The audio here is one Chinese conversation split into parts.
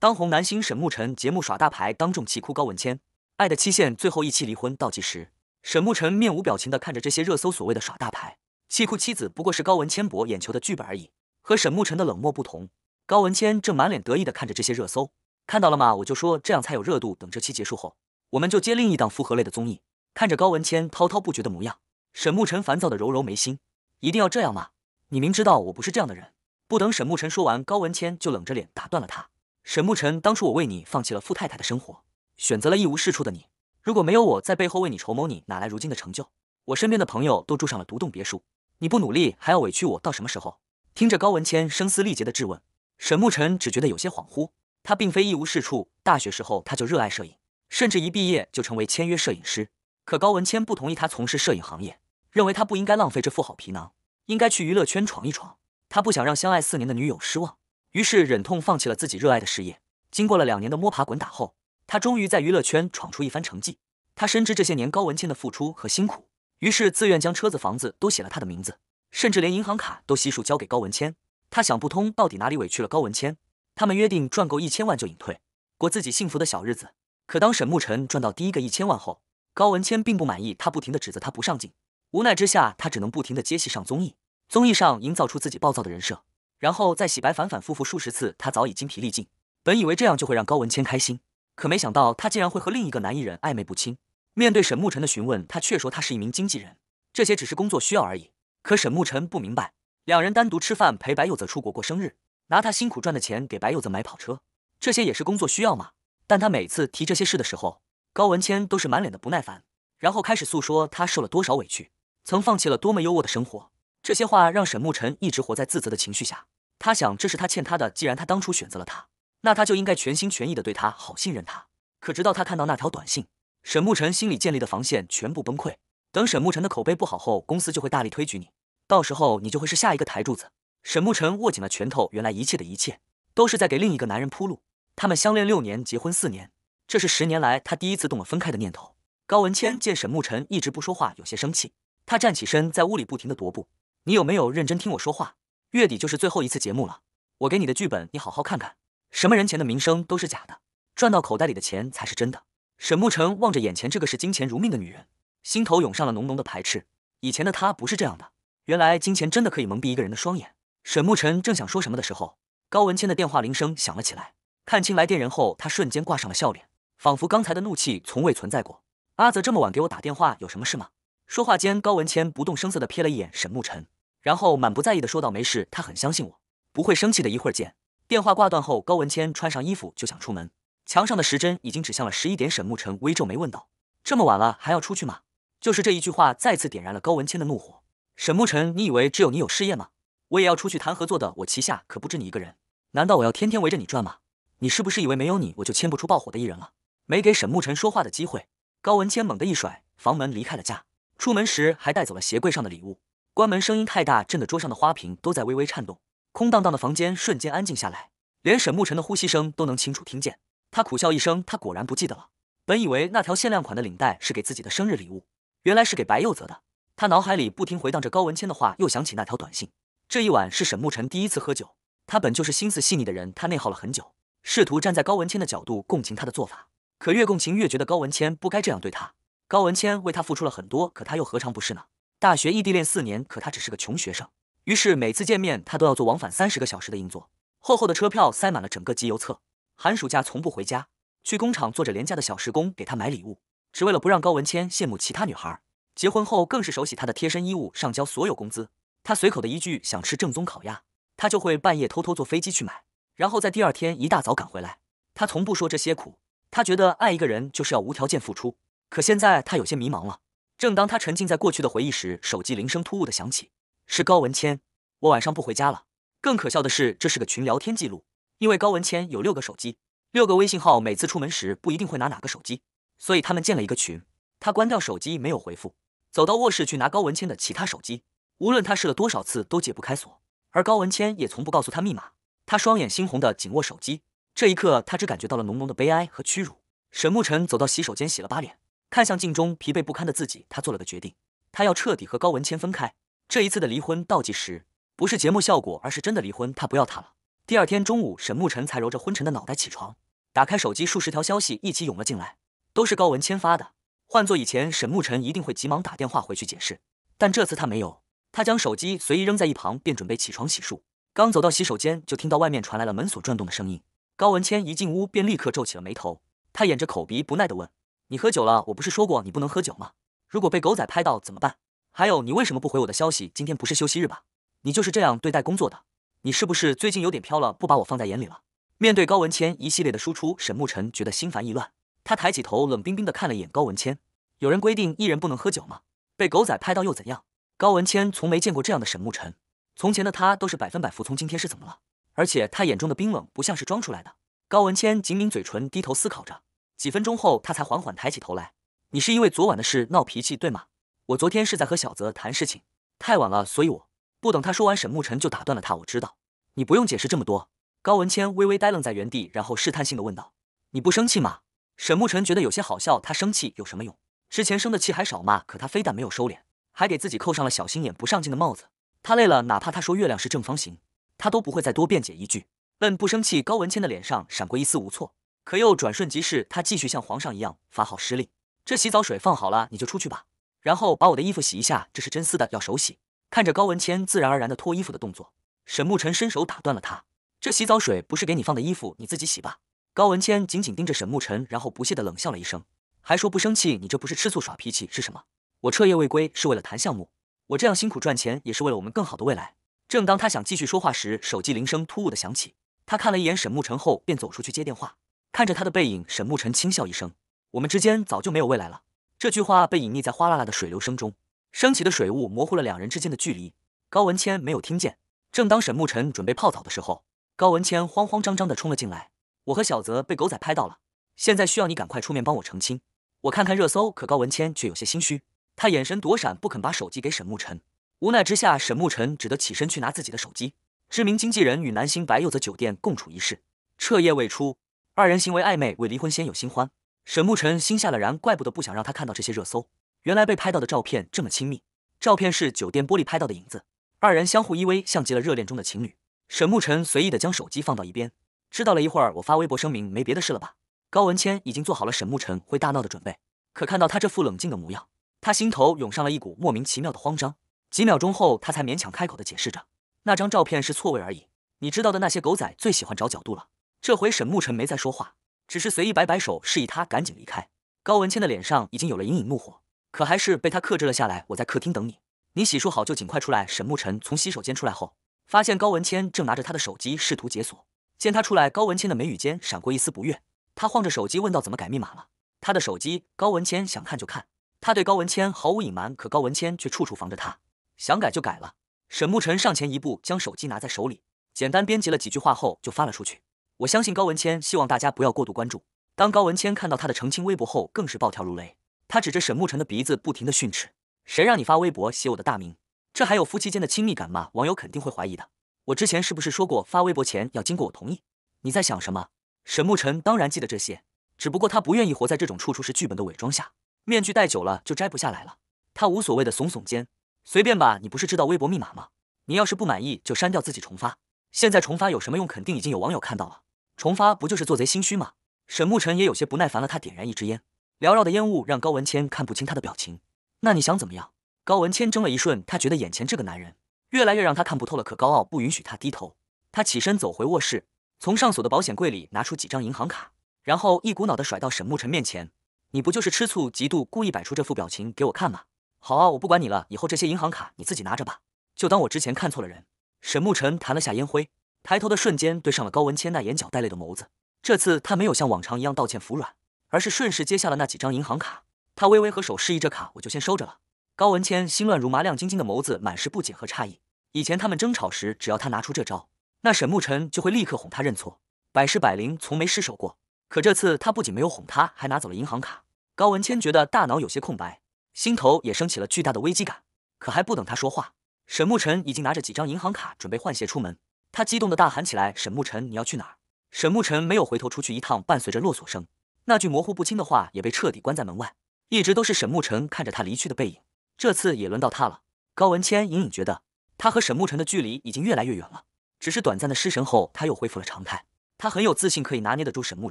当红男星沈慕辰节目耍大牌，当众气哭高文谦，《爱的期限》最后一期离婚倒计时。沈慕辰面无表情地看着这些热搜，所谓的耍大牌、气哭妻子，不过是高文谦博眼球的剧本而已。和沈慕辰的冷漠不同，高文谦正满脸得意地看着这些热搜，看到了吗？我就说这样才有热度。等这期结束后，我们就接另一档复合类的综艺。看着高文谦滔滔不绝的模样，沈慕辰烦躁地揉揉眉心，一定要这样吗？你明知道我不是这样的人。不等沈慕辰说完，高文谦就冷着脸打断了他。沈慕辰，当初我为你放弃了富太太的生活，选择了一无是处的你。如果没有我在背后为你筹谋，你哪来如今的成就？我身边的朋友都住上了独栋别墅，你不努力还要委屈我到什么时候？听着高文谦声嘶力竭的质问，沈慕辰只觉得有些恍惚。他并非一无是处，大学时候他就热爱摄影，甚至一毕业就成为签约摄影师。可高文谦不同意他从事摄影行业，认为他不应该浪费这副好皮囊，应该去娱乐圈闯一闯。他不想让相爱四年的女友失望。于是忍痛放弃了自己热爱的事业。经过了两年的摸爬滚打后，他终于在娱乐圈闯出一番成绩。他深知这些年高文谦的付出和辛苦，于是自愿将车子、房子都写了他的名字，甚至连银行卡都悉数交给高文谦。他想不通到底哪里委屈了高文谦。他们约定赚够一千万就隐退，过自己幸福的小日子。可当沈慕辰赚到第一个一千万后，高文谦并不满意，他不停的指责他不上进。无奈之下，他只能不停的接戏上综艺，综艺上营造出自己暴躁的人设。然后再洗白，反反复复数十次，他早已精疲力尽。本以为这样就会让高文谦开心，可没想到他竟然会和另一个男艺人暧昧不清。面对沈慕辰的询问，他却说他是一名经纪人，这些只是工作需要而已。可沈慕辰不明白，两人单独吃饭，陪白柚子出国过生日，拿他辛苦赚的钱给白柚子买跑车，这些也是工作需要吗？但他每次提这些事的时候，高文谦都是满脸的不耐烦，然后开始诉说他受了多少委屈，曾放弃了多么优渥的生活。这些话让沈慕辰一直活在自责的情绪下。他想，这是他欠他的。既然他当初选择了他，那他就应该全心全意的对他好，信任他。可直到他看到那条短信，沈慕辰心里建立的防线全部崩溃。等沈慕辰的口碑不好后，公司就会大力推举你，到时候你就会是下一个台柱子。沈慕辰握紧了拳头，原来一切的一切都是在给另一个男人铺路。他们相恋六年，结婚四年，这是十年来他第一次动了分开的念头。高文谦见沈慕辰一直不说话，有些生气，他站起身，在屋里不停的踱步。你有没有认真听我说话？月底就是最后一次节目了，我给你的剧本你好好看看。什么人前的名声都是假的，赚到口袋里的钱才是真的。沈慕辰望着眼前这个视金钱如命的女人，心头涌上了浓浓的排斥。以前的他不是这样的。原来金钱真的可以蒙蔽一个人的双眼。沈慕辰正想说什么的时候，高文谦的电话铃声响了起来。看清来电人后，他瞬间挂上了笑脸，仿佛刚才的怒气从未存在过。阿泽这么晚给我打电话，有什么事吗？说话间，高文谦不动声色地瞥了一眼沈慕辰，然后满不在意地说道：“没事，他很相信我，不会生气的。一会儿见。”电话挂断后，高文谦穿上衣服就想出门。墙上的时针已经指向了十一点。沈慕辰微皱眉问道：“这么晚了还要出去吗？”就是这一句话再次点燃了高文谦的怒火。沈慕辰，你以为只有你有事业吗？我也要出去谈合作的。我旗下可不止你一个人，难道我要天天围着你转吗？你是不是以为没有你我就签不出爆火的艺人了？没给沈慕辰说话的机会，高文谦猛地一甩房门离开了家。出门时还带走了鞋柜上的礼物，关门声音太大，震得桌上的花瓶都在微微颤动。空荡荡的房间瞬间安静下来，连沈慕辰的呼吸声都能清楚听见。他苦笑一声，他果然不记得了。本以为那条限量款的领带是给自己的生日礼物，原来是给白幼泽的。他脑海里不停回荡着高文谦的话，又想起那条短信。这一晚是沈慕辰第一次喝酒。他本就是心思细腻的人，他内耗了很久，试图站在高文谦的角度共情他的做法，可越共情越觉得高文谦不该这样对他。高文谦为他付出了很多，可他又何尝不是呢？大学异地恋四年，可他只是个穷学生。于是每次见面，他都要坐往返三十个小时的硬座，厚厚的车票塞满了整个集邮册。寒暑假从不回家，去工厂做着廉价的小时工，给他买礼物，只为了不让高文谦羡慕其他女孩。结婚后更是手洗他的贴身衣物，上交所有工资。他随口的一句想吃正宗烤鸭，他就会半夜偷偷坐飞机去买，然后在第二天一大早赶回来。他从不说这些苦，他觉得爱一个人就是要无条件付出。可现在他有些迷茫了。正当他沉浸在过去的回忆时，手机铃声突兀的响起，是高文谦。我晚上不回家了。更可笑的是，这是个群聊天记录，因为高文谦有六个手机，六个微信号，每次出门时不一定会拿哪个手机，所以他们建了一个群。他关掉手机，没有回复，走到卧室去拿高文谦的其他手机。无论他试了多少次，都解不开锁，而高文谦也从不告诉他密码。他双眼猩红的紧握手机，这一刻他只感觉到了浓浓的悲哀和屈辱。沈慕辰走到洗手间洗了把脸。看向镜中疲惫不堪的自己，他做了个决定，他要彻底和高文谦分开。这一次的离婚倒计时，不是节目效果，而是真的离婚。他不要他了。第二天中午，沈慕辰才揉着昏沉的脑袋起床，打开手机，数十条消息一起涌了进来，都是高文谦发的。换做以前，沈慕辰一定会急忙打电话回去解释，但这次他没有。他将手机随意扔在一旁，便准备起床洗漱。刚走到洗手间，就听到外面传来了门锁转动的声音。高文谦一进屋，便立刻皱起了眉头，他掩着口鼻，不耐地问。你喝酒了？我不是说过你不能喝酒吗？如果被狗仔拍到怎么办？还有，你为什么不回我的消息？今天不是休息日吧？你就是这样对待工作的？你是不是最近有点飘了，不把我放在眼里了？面对高文谦一系列的输出，沈慕辰觉得心烦意乱。他抬起头，冷冰冰地看了一眼高文谦。有人规定艺人不能喝酒吗？被狗仔拍到又怎样？高文谦从没见过这样的沈慕辰。从前的他都是百分百服从。今天是怎么了？而且他眼中的冰冷不像是装出来的。高文谦紧抿嘴唇，低头思考着。几分钟后，他才缓缓抬起头来。你是因为昨晚的事闹脾气对吗？我昨天是在和小泽谈事情，太晚了，所以我不等他说完，沈慕辰就打断了他。我知道，你不用解释这么多。高文谦微微呆愣在原地，然后试探性的问道：“你不生气吗？”沈慕辰觉得有些好笑，他生气有什么用？之前生的气还少吗？可他非但没有收敛，还给自己扣上了小心眼、不上进的帽子。他累了，哪怕他说月亮是正方形，他都不会再多辩解一句。嗯，不生气。高文谦的脸上闪过一丝无措。可又转瞬即逝，他继续像皇上一样发号施令。这洗澡水放好了，你就出去吧。然后把我的衣服洗一下，这是真丝的，要手洗。看着高文谦自然而然的脱衣服的动作，沈慕尘伸手打断了他。这洗澡水不是给你放的衣服，你自己洗吧。高文谦紧紧盯着沈慕尘，然后不屑的冷笑了一声，还说不生气，你这不是吃醋耍脾气是什么？我彻夜未归是为了谈项目，我这样辛苦赚钱也是为了我们更好的未来。正当他想继续说话时，手机铃声突兀的响起。他看了一眼沈慕尘后，便走出去接电话。看着他的背影，沈慕尘轻笑一声：“我们之间早就没有未来了。”这句话被隐匿在哗啦啦的水流声中，升起的水雾模糊了两人之间的距离。高文谦没有听见。正当沈慕尘准备泡澡的时候，高文谦慌慌张张地冲了进来：“我和小泽被狗仔拍到了，现在需要你赶快出面帮我澄清。”我看看热搜，可高文谦却有些心虚，他眼神躲闪，不肯把手机给沈慕尘。无奈之下，沈慕尘只得起身去拿自己的手机。知名经纪人与男星白佑泽酒店共处一室，彻夜未出。二人行为暧昧，为离婚先有新欢。沈慕辰心下了然，怪不得不想让他看到这些热搜。原来被拍到的照片这么亲密，照片是酒店玻璃拍到的影子，二人相互依偎，像极了热恋中的情侣。沈慕辰随意的将手机放到一边，知道了一会儿我发微博声明，没别的事了吧？高文谦已经做好了沈慕辰会大闹的准备，可看到他这副冷静的模样，他心头涌上了一股莫名其妙的慌张。几秒钟后，他才勉强开口的解释着：“那张照片是错位而已，你知道的，那些狗仔最喜欢找角度了。”这回沈慕尘没再说话，只是随意摆摆手，示意他赶紧离开。高文谦的脸上已经有了隐隐怒火，可还是被他克制了下来。我在客厅等你，你洗漱好就尽快出来。沈慕尘从洗手间出来后，发现高文谦正拿着他的手机试图解锁。见他出来，高文谦的眉宇间闪过一丝不悦。他晃着手机问道：“怎么改密码了？”他的手机，高文谦想看就看。他对高文谦毫无隐瞒，可高文谦却处处防着他。想改就改了。沈慕尘上前一步，将手机拿在手里，简单编辑了几句话后就发了出去。我相信高文谦，希望大家不要过度关注。当高文谦看到他的澄清微博后，更是暴跳如雷。他指着沈慕辰的鼻子，不停的训斥：“谁让你发微博写我的大名？这还有夫妻间的亲密感吗？网友肯定会怀疑的。我之前是不是说过发微博前要经过我同意？你在想什么？”沈慕辰当然记得这些，只不过他不愿意活在这种处处是剧本的伪装下，面具戴久了就摘不下来了。他无所谓的耸耸肩：“随便吧，你不是知道微博密码吗？你要是不满意就删掉自己重发。现在重发有什么用？肯定已经有网友看到了。”重发不就是做贼心虚吗？沈慕辰也有些不耐烦了，他点燃一支烟，缭绕的烟雾让高文谦看不清他的表情。那你想怎么样？高文谦怔了一瞬，他觉得眼前这个男人越来越让他看不透了。可高傲不允许他低头，他起身走回卧室，从上锁的保险柜里拿出几张银行卡，然后一股脑的甩到沈慕辰面前。你不就是吃醋、嫉妒，故意摆出这副表情给我看吗？好啊，我不管你了，以后这些银行卡你自己拿着吧，就当我之前看错了人。沈慕辰弹了下烟灰。抬头的瞬间，对上了高文谦那眼角带泪的眸子。这次他没有像往常一样道歉服软，而是顺势接下了那几张银行卡。他微微合手示意，这卡我就先收着了。高文谦心乱如麻，亮晶晶的眸子满是不解和诧异。以前他们争吵时，只要他拿出这招，那沈慕辰就会立刻哄他认错，百试百灵，从没失手过。可这次他不仅没有哄他，还拿走了银行卡。高文谦觉得大脑有些空白，心头也升起了巨大的危机感。可还不等他说话，沈慕辰已经拿着几张银行卡准备换鞋出门。他激动地大喊起来：“沈慕尘，你要去哪儿？”沈慕尘没有回头，出去一趟，伴随着落锁声，那句模糊不清的话也被彻底关在门外。一直都是沈慕尘看着他离去的背影，这次也轮到他了。高文谦隐隐觉得他和沈慕尘的距离已经越来越远了。只是短暂的失神后，他又恢复了常态。他很有自信，可以拿捏得住沈慕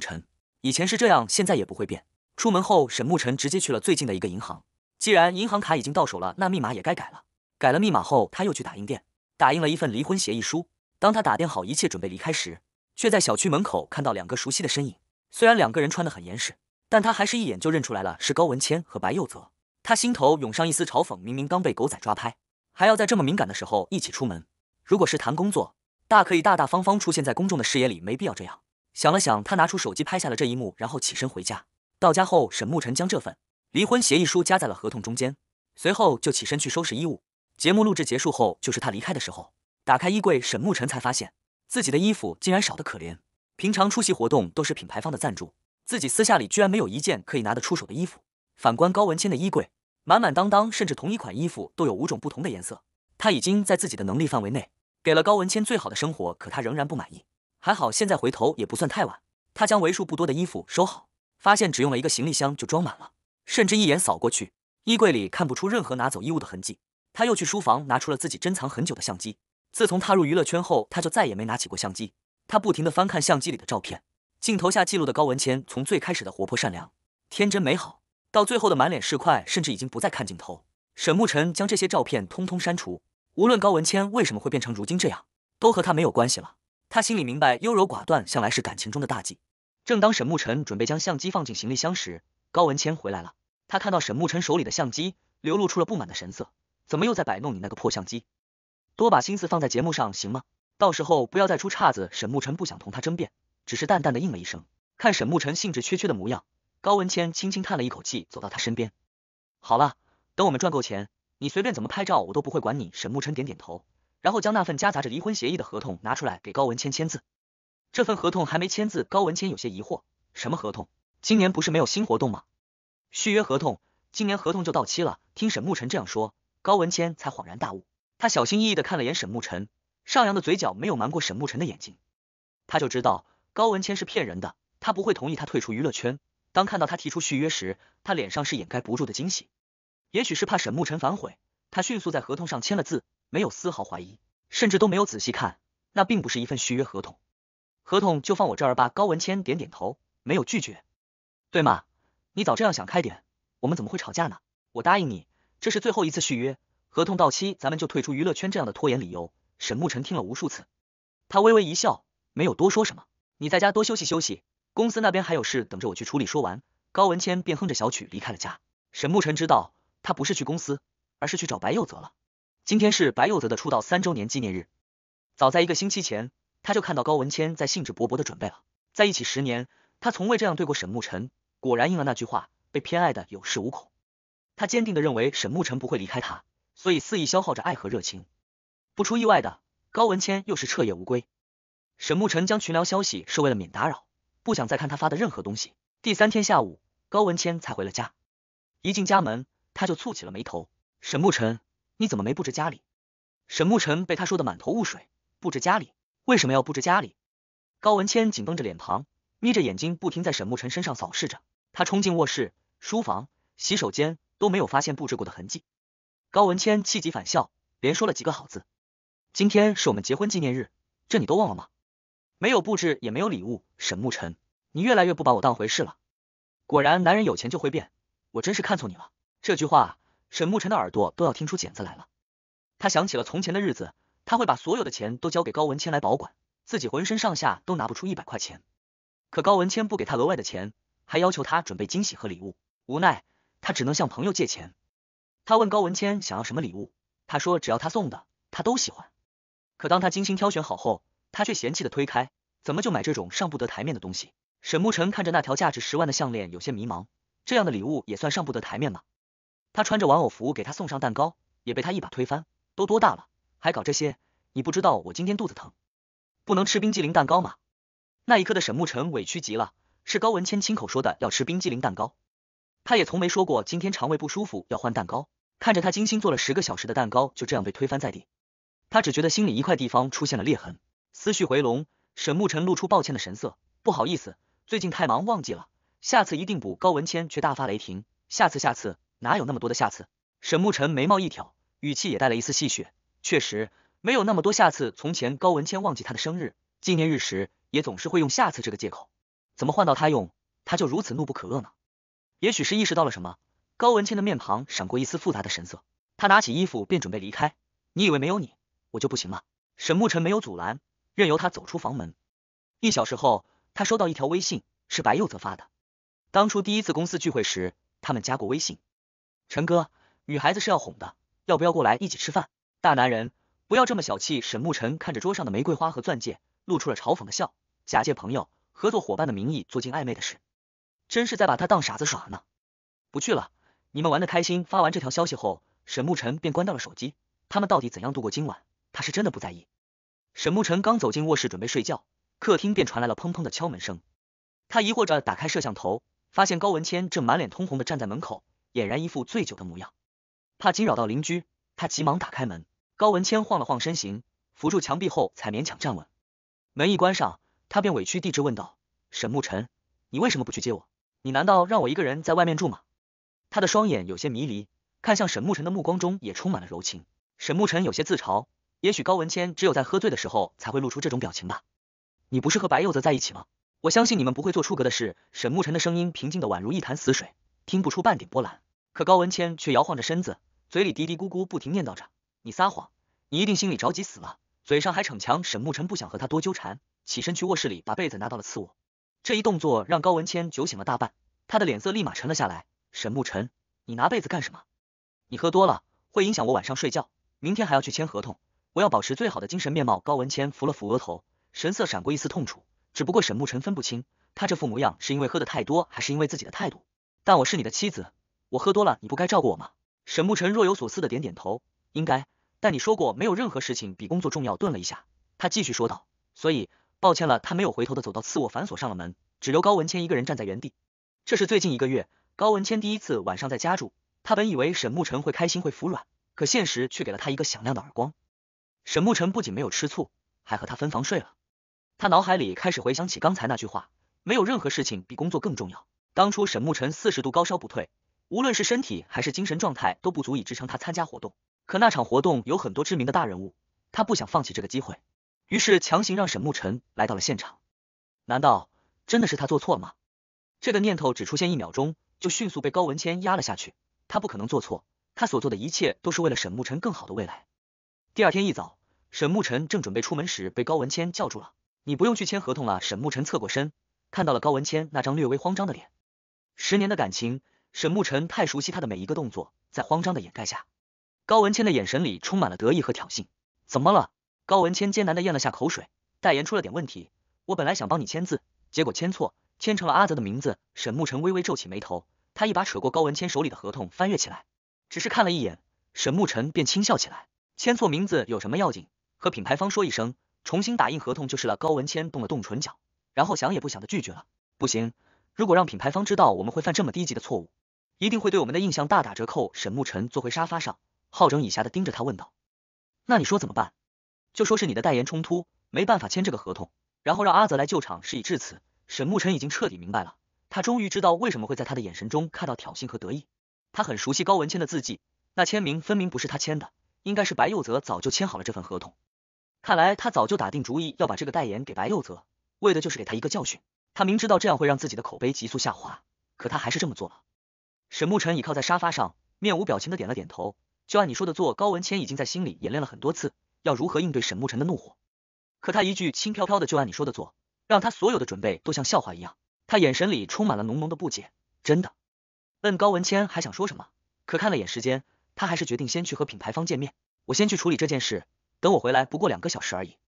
尘。以前是这样，现在也不会变。出门后，沈慕尘直接去了最近的一个银行。既然银行卡已经到手了，那密码也该改了。改了密码后，他又去打印店打印了一份离婚协议书。当他打点好一切，准备离开时，却在小区门口看到两个熟悉的身影。虽然两个人穿得很严实，但他还是一眼就认出来了，是高文谦和白佑泽。他心头涌上一丝嘲讽：明明刚被狗仔抓拍，还要在这么敏感的时候一起出门。如果是谈工作，大可以大大方方出现在公众的视野里，没必要这样。想了想，他拿出手机拍下了这一幕，然后起身回家。到家后，沈慕辰将这份离婚协议书夹在了合同中间，随后就起身去收拾衣物。节目录制结束后，就是他离开的时候。打开衣柜，沈慕辰才发现自己的衣服竟然少得可怜。平常出席活动都是品牌方的赞助，自己私下里居然没有一件可以拿得出手的衣服。反观高文谦的衣柜，满满当当，甚至同一款衣服都有五种不同的颜色。他已经在自己的能力范围内，给了高文谦最好的生活，可他仍然不满意。还好现在回头也不算太晚。他将为数不多的衣服收好，发现只用了一个行李箱就装满了，甚至一眼扫过去，衣柜里看不出任何拿走衣物的痕迹。他又去书房拿出了自己珍藏很久的相机。自从踏入娱乐圈后，他就再也没拿起过相机。他不停地翻看相机里的照片，镜头下记录的高文谦，从最开始的活泼善良、天真美好，到最后的满脸是块，甚至已经不再看镜头。沈慕辰将这些照片通通删除。无论高文谦为什么会变成如今这样，都和他没有关系了。他心里明白，优柔寡断向来是感情中的大忌。正当沈慕辰准备将相机放进行李箱时，高文谦回来了。他看到沈慕辰手里的相机，流露出了不满的神色：“怎么又在摆弄你那个破相机？”多把心思放在节目上，行吗？到时候不要再出岔子。沈慕辰不想同他争辩，只是淡淡的应了一声。看沈慕辰兴致缺缺的模样，高文谦轻轻叹了一口气，走到他身边。好了，等我们赚够钱，你随便怎么拍照，我都不会管你。沈慕辰点点头，然后将那份夹杂着离婚协议的合同拿出来给高文谦签字。这份合同还没签字，高文谦有些疑惑，什么合同？今年不是没有新活动吗？续约合同，今年合同就到期了。听沈慕辰这样说，高文谦才恍然大悟。他小心翼翼的看了眼沈慕辰，上扬的嘴角没有瞒过沈慕辰的眼睛，他就知道高文谦是骗人的，他不会同意他退出娱乐圈。当看到他提出续约时，他脸上是掩盖不住的惊喜。也许是怕沈慕辰反悔，他迅速在合同上签了字，没有丝毫怀疑，甚至都没有仔细看，那并不是一份续约合同。合同就放我这儿吧。高文谦点点头，没有拒绝。对嘛，你早这样想开点，我们怎么会吵架呢？我答应你，这是最后一次续约。合同到期，咱们就退出娱乐圈这样的拖延理由，沈慕辰听了无数次，他微微一笑，没有多说什么。你在家多休息休息，公司那边还有事等着我去处理。说完，高文谦便哼着小曲离开了家。沈慕辰知道他不是去公司，而是去找白佑泽了。今天是白佑泽的出道三周年纪念日，早在一个星期前，他就看到高文谦在兴致勃勃的准备了。在一起十年，他从未这样对过沈慕辰，果然应了那句话，被偏爱的有恃无恐。他坚定的认为沈慕辰不会离开他。所以肆意消耗着爱和热情，不出意外的，高文谦又是彻夜无归。沈慕辰将群聊消息设为了免打扰，不想再看他发的任何东西。第三天下午，高文谦才回了家。一进家门，他就蹙起了眉头：“沈慕辰，你怎么没布置家里？”沈慕辰被他说的满头雾水，布置家里为什么要布置家里？高文谦紧绷着脸庞，眯着眼睛不停在沈慕辰身上扫视着。他冲进卧室、书房、洗手间，都没有发现布置过的痕迹。高文谦气急反笑，连说了几个好字。今天是我们结婚纪念日，这你都忘了吗？没有布置，也没有礼物，沈慕辰，你越来越不把我当回事了。果然，男人有钱就会变，我真是看错你了。这句话，沈慕辰的耳朵都要听出茧子来了。他想起了从前的日子，他会把所有的钱都交给高文谦来保管，自己浑身上下都拿不出一百块钱。可高文谦不给他额外的钱，还要求他准备惊喜和礼物，无奈他只能向朋友借钱。他问高文谦想要什么礼物，他说只要他送的，他都喜欢。可当他精心挑选好后，他却嫌弃的推开，怎么就买这种上不得台面的东西？沈慕辰看着那条价值十万的项链，有些迷茫，这样的礼物也算上不得台面吗？他穿着玩偶服给他送上蛋糕，也被他一把推翻，都多大了，还搞这些？你不知道我今天肚子疼，不能吃冰激凌蛋糕吗？那一刻的沈慕辰委屈极了，是高文谦亲口说的要吃冰激凌蛋糕，他也从没说过今天肠胃不舒服要换蛋糕。看着他精心做了十个小时的蛋糕就这样被推翻在地，他只觉得心里一块地方出现了裂痕，思绪回笼。沈慕尘露出抱歉的神色，不好意思，最近太忙忘记了，下次一定补。高文谦却大发雷霆，下次下次，哪有那么多的下次？沈慕尘眉毛一挑，语气也带了一丝戏谑，确实没有那么多下次。从前高文谦忘记他的生日、纪念日时，也总是会用下次这个借口，怎么换到他用，他就如此怒不可遏呢？也许是意识到了什么。高文倩的面庞闪过一丝复杂的神色，她拿起衣服便准备离开。你以为没有你我就不行吗？沈慕尘没有阻拦，任由她走出房门。一小时后，他收到一条微信，是白佑泽发的。当初第一次公司聚会时，他们加过微信。陈哥，女孩子是要哄的，要不要过来一起吃饭？大男人不要这么小气。沈慕尘看着桌上的玫瑰花和钻戒，露出了嘲讽的笑。假借朋友、合作伙伴的名义做尽暧昧的事，真是在把他当傻子耍呢。不去了。你们玩的开心，发完这条消息后，沈木辰便关掉了手机。他们到底怎样度过今晚，他是真的不在意。沈木辰刚走进卧室准备睡觉，客厅便传来了砰砰的敲门声。他疑惑着打开摄像头，发现高文谦正满脸通红的站在门口，俨然一副醉酒的模样。怕惊扰到邻居，他急忙打开门。高文谦晃了晃身形，扶住墙壁后才勉强站稳。门一关上，他便委屈地质问道：“沈木辰，你为什么不去接我？你难道让我一个人在外面住吗？”他的双眼有些迷离，看向沈慕尘的目光中也充满了柔情。沈慕尘有些自嘲，也许高文谦只有在喝醉的时候才会露出这种表情吧。你不是和白柚子在一起吗？我相信你们不会做出格的事。沈慕尘的声音平静的宛如一潭死水，听不出半点波澜。可高文谦却摇晃着身子，嘴里嘀嘀咕咕，不停念叨着：“你撒谎，你一定心里着急死了，嘴上还逞强。”沈慕尘不想和他多纠缠，起身去卧室里把被子拿到了次卧。这一动作让高文谦酒醒了大半，他的脸色立马沉了下来。沈慕辰，你拿被子干什么？你喝多了会影响我晚上睡觉，明天还要去签合同，我要保持最好的精神面貌。高文谦扶了扶额头，神色闪过一丝痛楚，只不过沈慕辰分不清他这副模样是因为喝的太多，还是因为自己的态度。但我是你的妻子，我喝多了你不该照顾我吗？沈慕辰若有所思的点点头，应该。但你说过没有任何事情比工作重要。顿了一下，他继续说道，所以抱歉了。他没有回头的走到次卧，反锁上了门，只留高文谦一个人站在原地。这是最近一个月。高文谦第一次晚上在家住，他本以为沈慕辰会开心会服软，可现实却给了他一个响亮的耳光。沈慕辰不仅没有吃醋，还和他分房睡了。他脑海里开始回想起刚才那句话：没有任何事情比工作更重要。当初沈慕辰四十度高烧不退，无论是身体还是精神状态都不足以支撑他参加活动。可那场活动有很多知名的大人物，他不想放弃这个机会，于是强行让沈慕辰来到了现场。难道真的是他做错了吗？这个念头只出现一秒钟。就迅速被高文谦压了下去，他不可能做错，他所做的一切都是为了沈慕辰更好的未来。第二天一早，沈慕辰正准备出门时，被高文谦叫住了：“你不用去签合同了。”沈慕辰侧过身，看到了高文谦那张略微慌张的脸。十年的感情，沈慕辰太熟悉他的每一个动作，在慌张的掩盖下，高文谦的眼神里充满了得意和挑衅。怎么了？高文谦艰难的咽了下口水：“代言出了点问题，我本来想帮你签字，结果签错。”签成了阿泽的名字，沈慕辰微微皱起眉头，他一把扯过高文谦手里的合同，翻阅起来。只是看了一眼，沈慕辰便轻笑起来。签错名字有什么要紧？和品牌方说一声，重新打印合同就是了。高文谦动了动唇角，然后想也不想的拒绝了。不行，如果让品牌方知道我们会犯这么低级的错误，一定会对我们的印象大打折扣。沈慕辰坐回沙发上，好整以暇的盯着他问道：“那你说怎么办？就说是你的代言冲突，没办法签这个合同，然后让阿泽来救场。事已至此。”沈慕辰已经彻底明白了，他终于知道为什么会在他的眼神中看到挑衅和得意。他很熟悉高文谦的字迹，那签名分明不是他签的，应该是白佑泽早就签好了这份合同。看来他早就打定主意要把这个代言给白佑泽，为的就是给他一个教训。他明知道这样会让自己的口碑急速下滑，可他还是这么做了。沈慕辰倚靠在沙发上，面无表情的点了点头，就按你说的做。高文谦已经在心里演练了很多次，要如何应对沈慕辰的怒火，可他一句轻飘飘的就按你说的做。让他所有的准备都像笑话一样，他眼神里充满了浓浓的不解。真的？嗯，高文谦还想说什么，可看了眼时间，他还是决定先去和品牌方见面。我先去处理这件事，等我回来不过两个小时而已。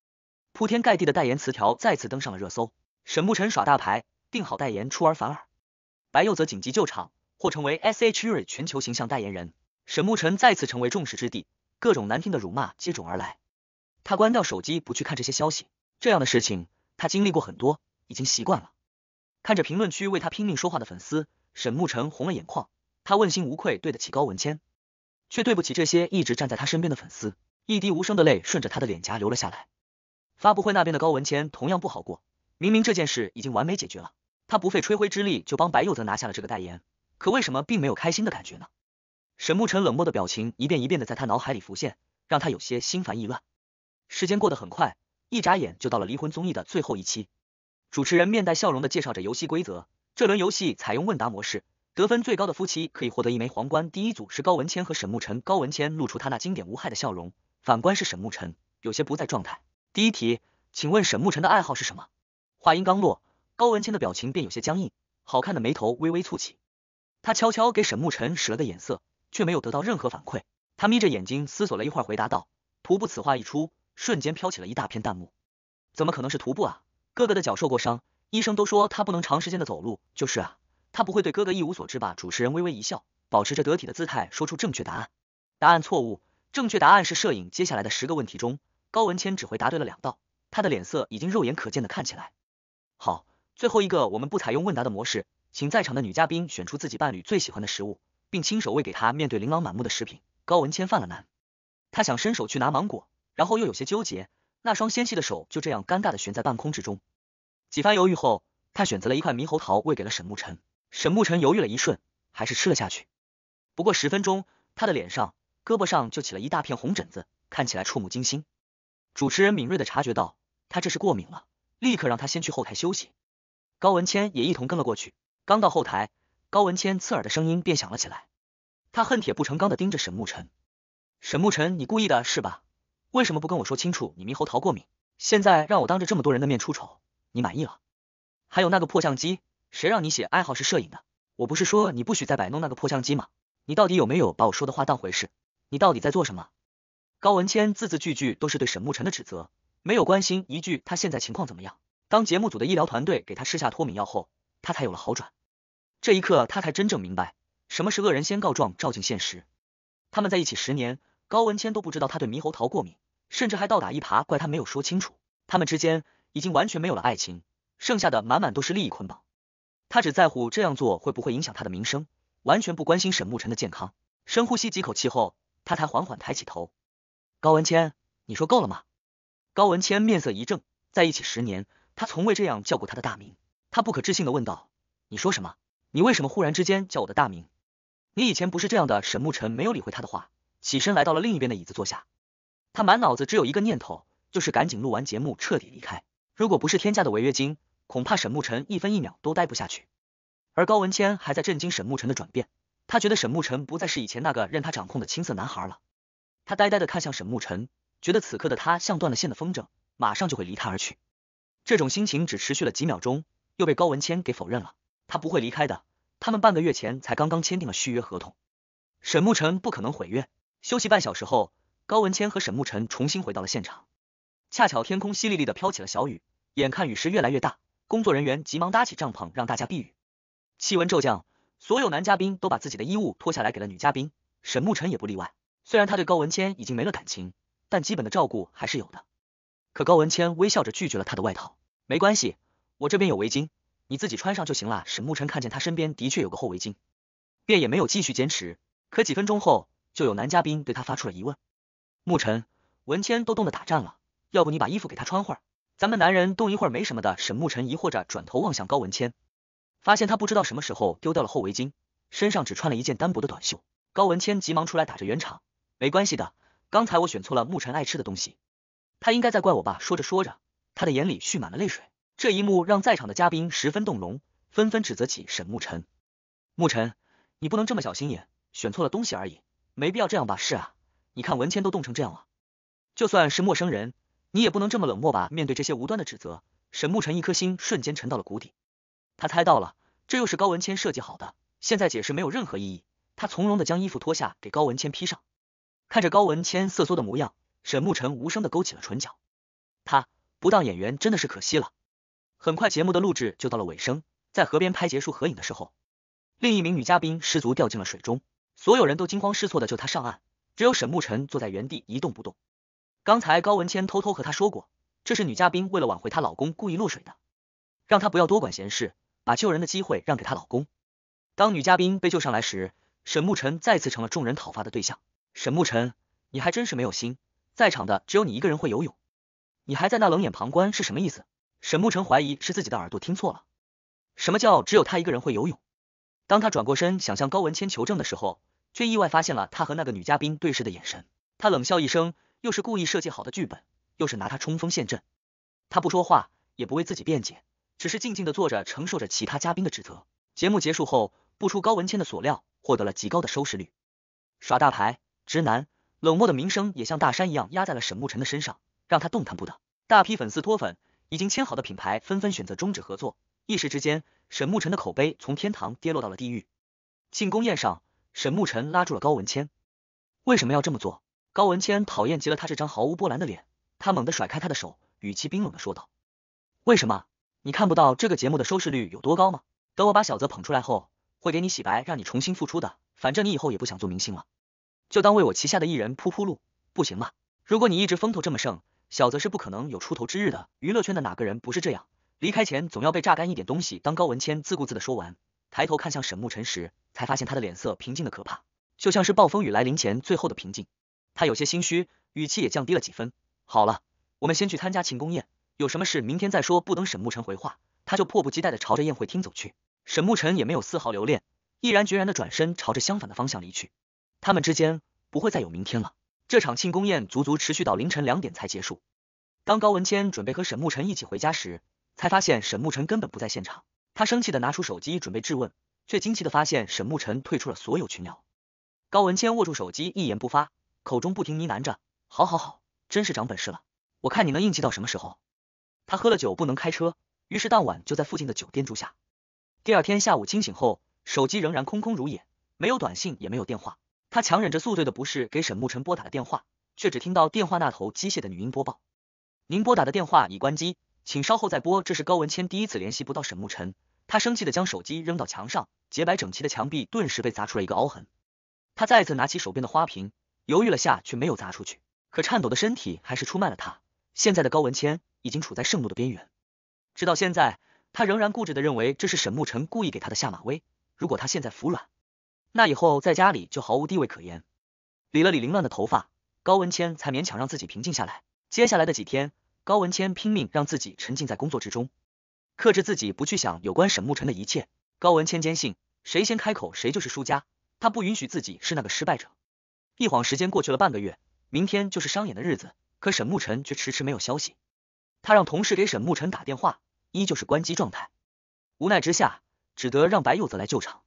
铺天盖地的代言词条再次登上了热搜，沈慕辰耍大牌，定好代言出尔反尔，白佑则紧急救场，或成为 S H U r i 全球形象代言人。沈慕辰再次成为众矢之的，各种难听的辱骂接踵而来。他关掉手机，不去看这些消息。这样的事情。他经历过很多，已经习惯了。看着评论区为他拼命说话的粉丝，沈慕辰红了眼眶。他问心无愧，对得起高文谦，却对不起这些一直站在他身边的粉丝。一滴无声的泪顺着他的脸颊流了下来。发布会那边的高文谦同样不好过。明明这件事已经完美解决了，他不费吹灰之力就帮白佑泽拿下了这个代言，可为什么并没有开心的感觉呢？沈慕辰冷漠的表情一遍一遍的在他脑海里浮现，让他有些心烦意乱。时间过得很快。一眨眼就到了离婚综艺的最后一期，主持人面带笑容的介绍着游戏规则。这轮游戏采用问答模式，得分最高的夫妻可以获得一枚皇冠。第一组是高文谦和沈慕辰，高文谦露出他那经典无害的笑容，反观是沈慕辰有些不在状态。第一题，请问沈慕辰的爱好是什么？话音刚落，高文谦的表情便有些僵硬，好看的眉头微微蹙起。他悄悄给沈慕辰使了个眼色，却没有得到任何反馈。他眯着眼睛思索了一会儿，回答道：“徒步。”此话一出。瞬间飘起了一大片弹幕，怎么可能是徒步啊？哥哥的脚受过伤，医生都说他不能长时间的走路。就是啊，他不会对哥哥一无所知吧？主持人微微一笑，保持着得体的姿态，说出正确答案。答案错误，正确答案是摄影。接下来的十个问题中，高文谦只回答对了两道，他的脸色已经肉眼可见的看起来好。最后一个，我们不采用问答的模式，请在场的女嘉宾选出自己伴侣最喜欢的食物，并亲手喂给他。面对琳琅满目的食品，高文谦犯了难，他想伸手去拿芒果。然后又有些纠结，那双纤细的手就这样尴尬的悬在半空之中。几番犹豫后，他选择了一块猕猴桃喂给了沈慕辰。沈慕辰犹豫了一瞬，还是吃了下去。不过十分钟，他的脸上、胳膊上就起了一大片红疹子，看起来触目惊心。主持人敏锐的察觉到他这是过敏了，立刻让他先去后台休息。高文谦也一同跟了过去。刚到后台，高文谦刺耳的声音便响了起来。他恨铁不成钢的盯着沈慕辰：“沈慕辰，你故意的是吧？”为什么不跟我说清楚你猕猴桃过敏？现在让我当着这么多人的面出丑，你满意了？还有那个破相机，谁让你写爱好是摄影的？我不是说你不许再摆弄那个破相机吗？你到底有没有把我说的话当回事？你到底在做什么？高文谦字字句句都是对沈慕辰的指责，没有关心一句他现在情况怎么样。当节目组的医疗团队给他吃下脱敏药后，他才有了好转。这一刻，他才真正明白什么是恶人先告状，照进现实。他们在一起十年，高文谦都不知道他对猕猴桃过敏。甚至还倒打一耙，怪他没有说清楚，他们之间已经完全没有了爱情，剩下的满满都是利益捆绑。他只在乎这样做会不会影响他的名声，完全不关心沈慕辰的健康。深呼吸几口气后，他才缓缓抬起头。高文谦，你说够了吗？高文谦面色一正，在一起十年，他从未这样叫过他的大名。他不可置信的问道：“你说什么？你为什么忽然之间叫我的大名？你以前不是这样的。”沈慕辰没有理会他的话，起身来到了另一边的椅子坐下。他满脑子只有一个念头，就是赶紧录完节目，彻底离开。如果不是天价的违约金，恐怕沈慕辰一分一秒都待不下去。而高文谦还在震惊沈慕辰的转变，他觉得沈慕辰不再是以前那个任他掌控的青涩男孩了。他呆呆的看向沈慕辰，觉得此刻的他像断了线的风筝，马上就会离他而去。这种心情只持续了几秒钟，又被高文谦给否认了。他不会离开的，他们半个月前才刚刚签订了续约合同，沈慕辰不可能毁约。休息半小时后。高文谦和沈慕辰重新回到了现场，恰巧天空淅沥沥的飘起了小雨，眼看雨势越来越大，工作人员急忙搭起帐篷让大家避雨。气温骤降，所有男嘉宾都把自己的衣物脱下来给了女嘉宾，沈慕辰也不例外。虽然他对高文谦已经没了感情，但基本的照顾还是有的。可高文谦微笑着拒绝了他的外套，没关系，我这边有围巾，你自己穿上就行了。沈慕辰看见他身边的确有个厚围巾，便也没有继续坚持。可几分钟后，就有男嘉宾对他发出了疑问。牧尘，文谦都冻得打颤了，要不你把衣服给他穿会儿？咱们男人冻一会儿没什么的。沈牧尘疑惑着转头望向高文谦，发现他不知道什么时候丢掉了厚围巾，身上只穿了一件单薄的短袖。高文谦急忙出来打着圆场，没关系的，刚才我选错了牧尘爱吃的东西，他应该在怪我吧？说着说着，他的眼里蓄满了泪水。这一幕让在场的嘉宾十分动容，纷纷指责起沈牧尘。牧尘，你不能这么小心眼，选错了东西而已，没必要这样吧？是啊。你看文谦都冻成这样了，就算是陌生人，你也不能这么冷漠吧？面对这些无端的指责，沈慕辰一颗心瞬间沉到了谷底。他猜到了，这又是高文谦设计好的，现在解释没有任何意义。他从容的将衣服脱下给高文谦披上，看着高文谦瑟缩的模样，沈慕辰无声的勾起了唇角。他不当演员真的是可惜了。很快节目的录制就到了尾声，在河边拍结束合影的时候，另一名女嘉宾失足掉进了水中，所有人都惊慌失措的救她上岸。只有沈慕辰坐在原地一动不动。刚才高文谦偷偷和他说过，这是女嘉宾为了挽回她老公故意落水的，让她不要多管闲事，把救人的机会让给她老公。当女嘉宾被救上来时，沈慕辰再次成了众人讨伐的对象。沈慕辰，你还真是没有心！在场的只有你一个人会游泳，你还在那冷眼旁观是什么意思？沈慕辰怀疑是自己的耳朵听错了，什么叫只有他一个人会游泳？当他转过身想向高文谦求证的时候。却意外发现了他和那个女嘉宾对视的眼神，他冷笑一声，又是故意设计好的剧本，又是拿他冲锋陷阵。他不说话，也不为自己辩解，只是静静的坐着，承受着其他嘉宾的指责。节目结束后，不出高文谦的所料，获得了极高的收视率。耍大牌、直男、冷漠的名声也像大山一样压在了沈慕辰的身上，让他动弹不得。大批粉丝脱粉，已经签好的品牌纷纷选择终止合作，一时之间，沈慕辰的口碑从天堂跌落到了地狱。庆功宴上。沈慕晨拉住了高文谦，为什么要这么做？高文谦讨厌极了他这张毫无波澜的脸，他猛地甩开他的手，语气冰冷的说道：“为什么？你看不到这个节目的收视率有多高吗？等我把小泽捧出来后，会给你洗白，让你重新复出的。反正你以后也不想做明星了，就当为我旗下的艺人铺铺路，不行吗？如果你一直风头这么盛，小泽是不可能有出头之日的。娱乐圈的哪个人不是这样？离开前总要被榨干一点东西。”当高文谦自顾自的说完。抬头看向沈木辰时，才发现他的脸色平静的可怕，就像是暴风雨来临前最后的平静。他有些心虚，语气也降低了几分。好了，我们先去参加庆功宴，有什么事明天再说。不等沈木辰回话，他就迫不及待的朝着宴会厅走去。沈木辰也没有丝毫留恋，毅然决然的转身朝着相反的方向离去。他们之间不会再有明天了。这场庆功宴足足持续到凌晨两点才结束。当高文谦准备和沈木辰一起回家时，才发现沈木辰根本不在现场。他生气的拿出手机准备质问，却惊奇的发现沈慕尘退出了所有群聊。高文谦握住手机，一言不发，口中不停呢喃着：“好，好，好，真是长本事了，我看你能硬气到什么时候。”他喝了酒不能开车，于是当晚就在附近的酒店住下。第二天下午清醒后，手机仍然空空如也，没有短信也没有电话。他强忍着宿醉的不适给沈慕尘拨打了电话，却只听到电话那头机械的女音播报：“您拨打的电话已关机。”请稍后再拨。这是高文谦第一次联系不到沈慕辰，他生气的将手机扔到墙上，洁白整齐的墙壁顿时被砸出了一个凹痕。他再次拿起手边的花瓶，犹豫了下，却没有砸出去。可颤抖的身体还是出卖了他。现在的高文谦已经处在盛怒的边缘。直到现在，他仍然固执的认为这是沈慕辰故意给他的下马威。如果他现在服软，那以后在家里就毫无地位可言。理了理凌乱的头发，高文谦才勉强让自己平静下来。接下来的几天。高文谦拼命让自己沉浸在工作之中，克制自己不去想有关沈慕辰的一切。高文谦坚信，谁先开口谁就是输家，他不允许自己是那个失败者。一晃时间过去了半个月，明天就是商演的日子，可沈慕辰却迟迟没有消息。他让同事给沈慕辰打电话，依旧是关机状态。无奈之下，只得让白柚子来救场。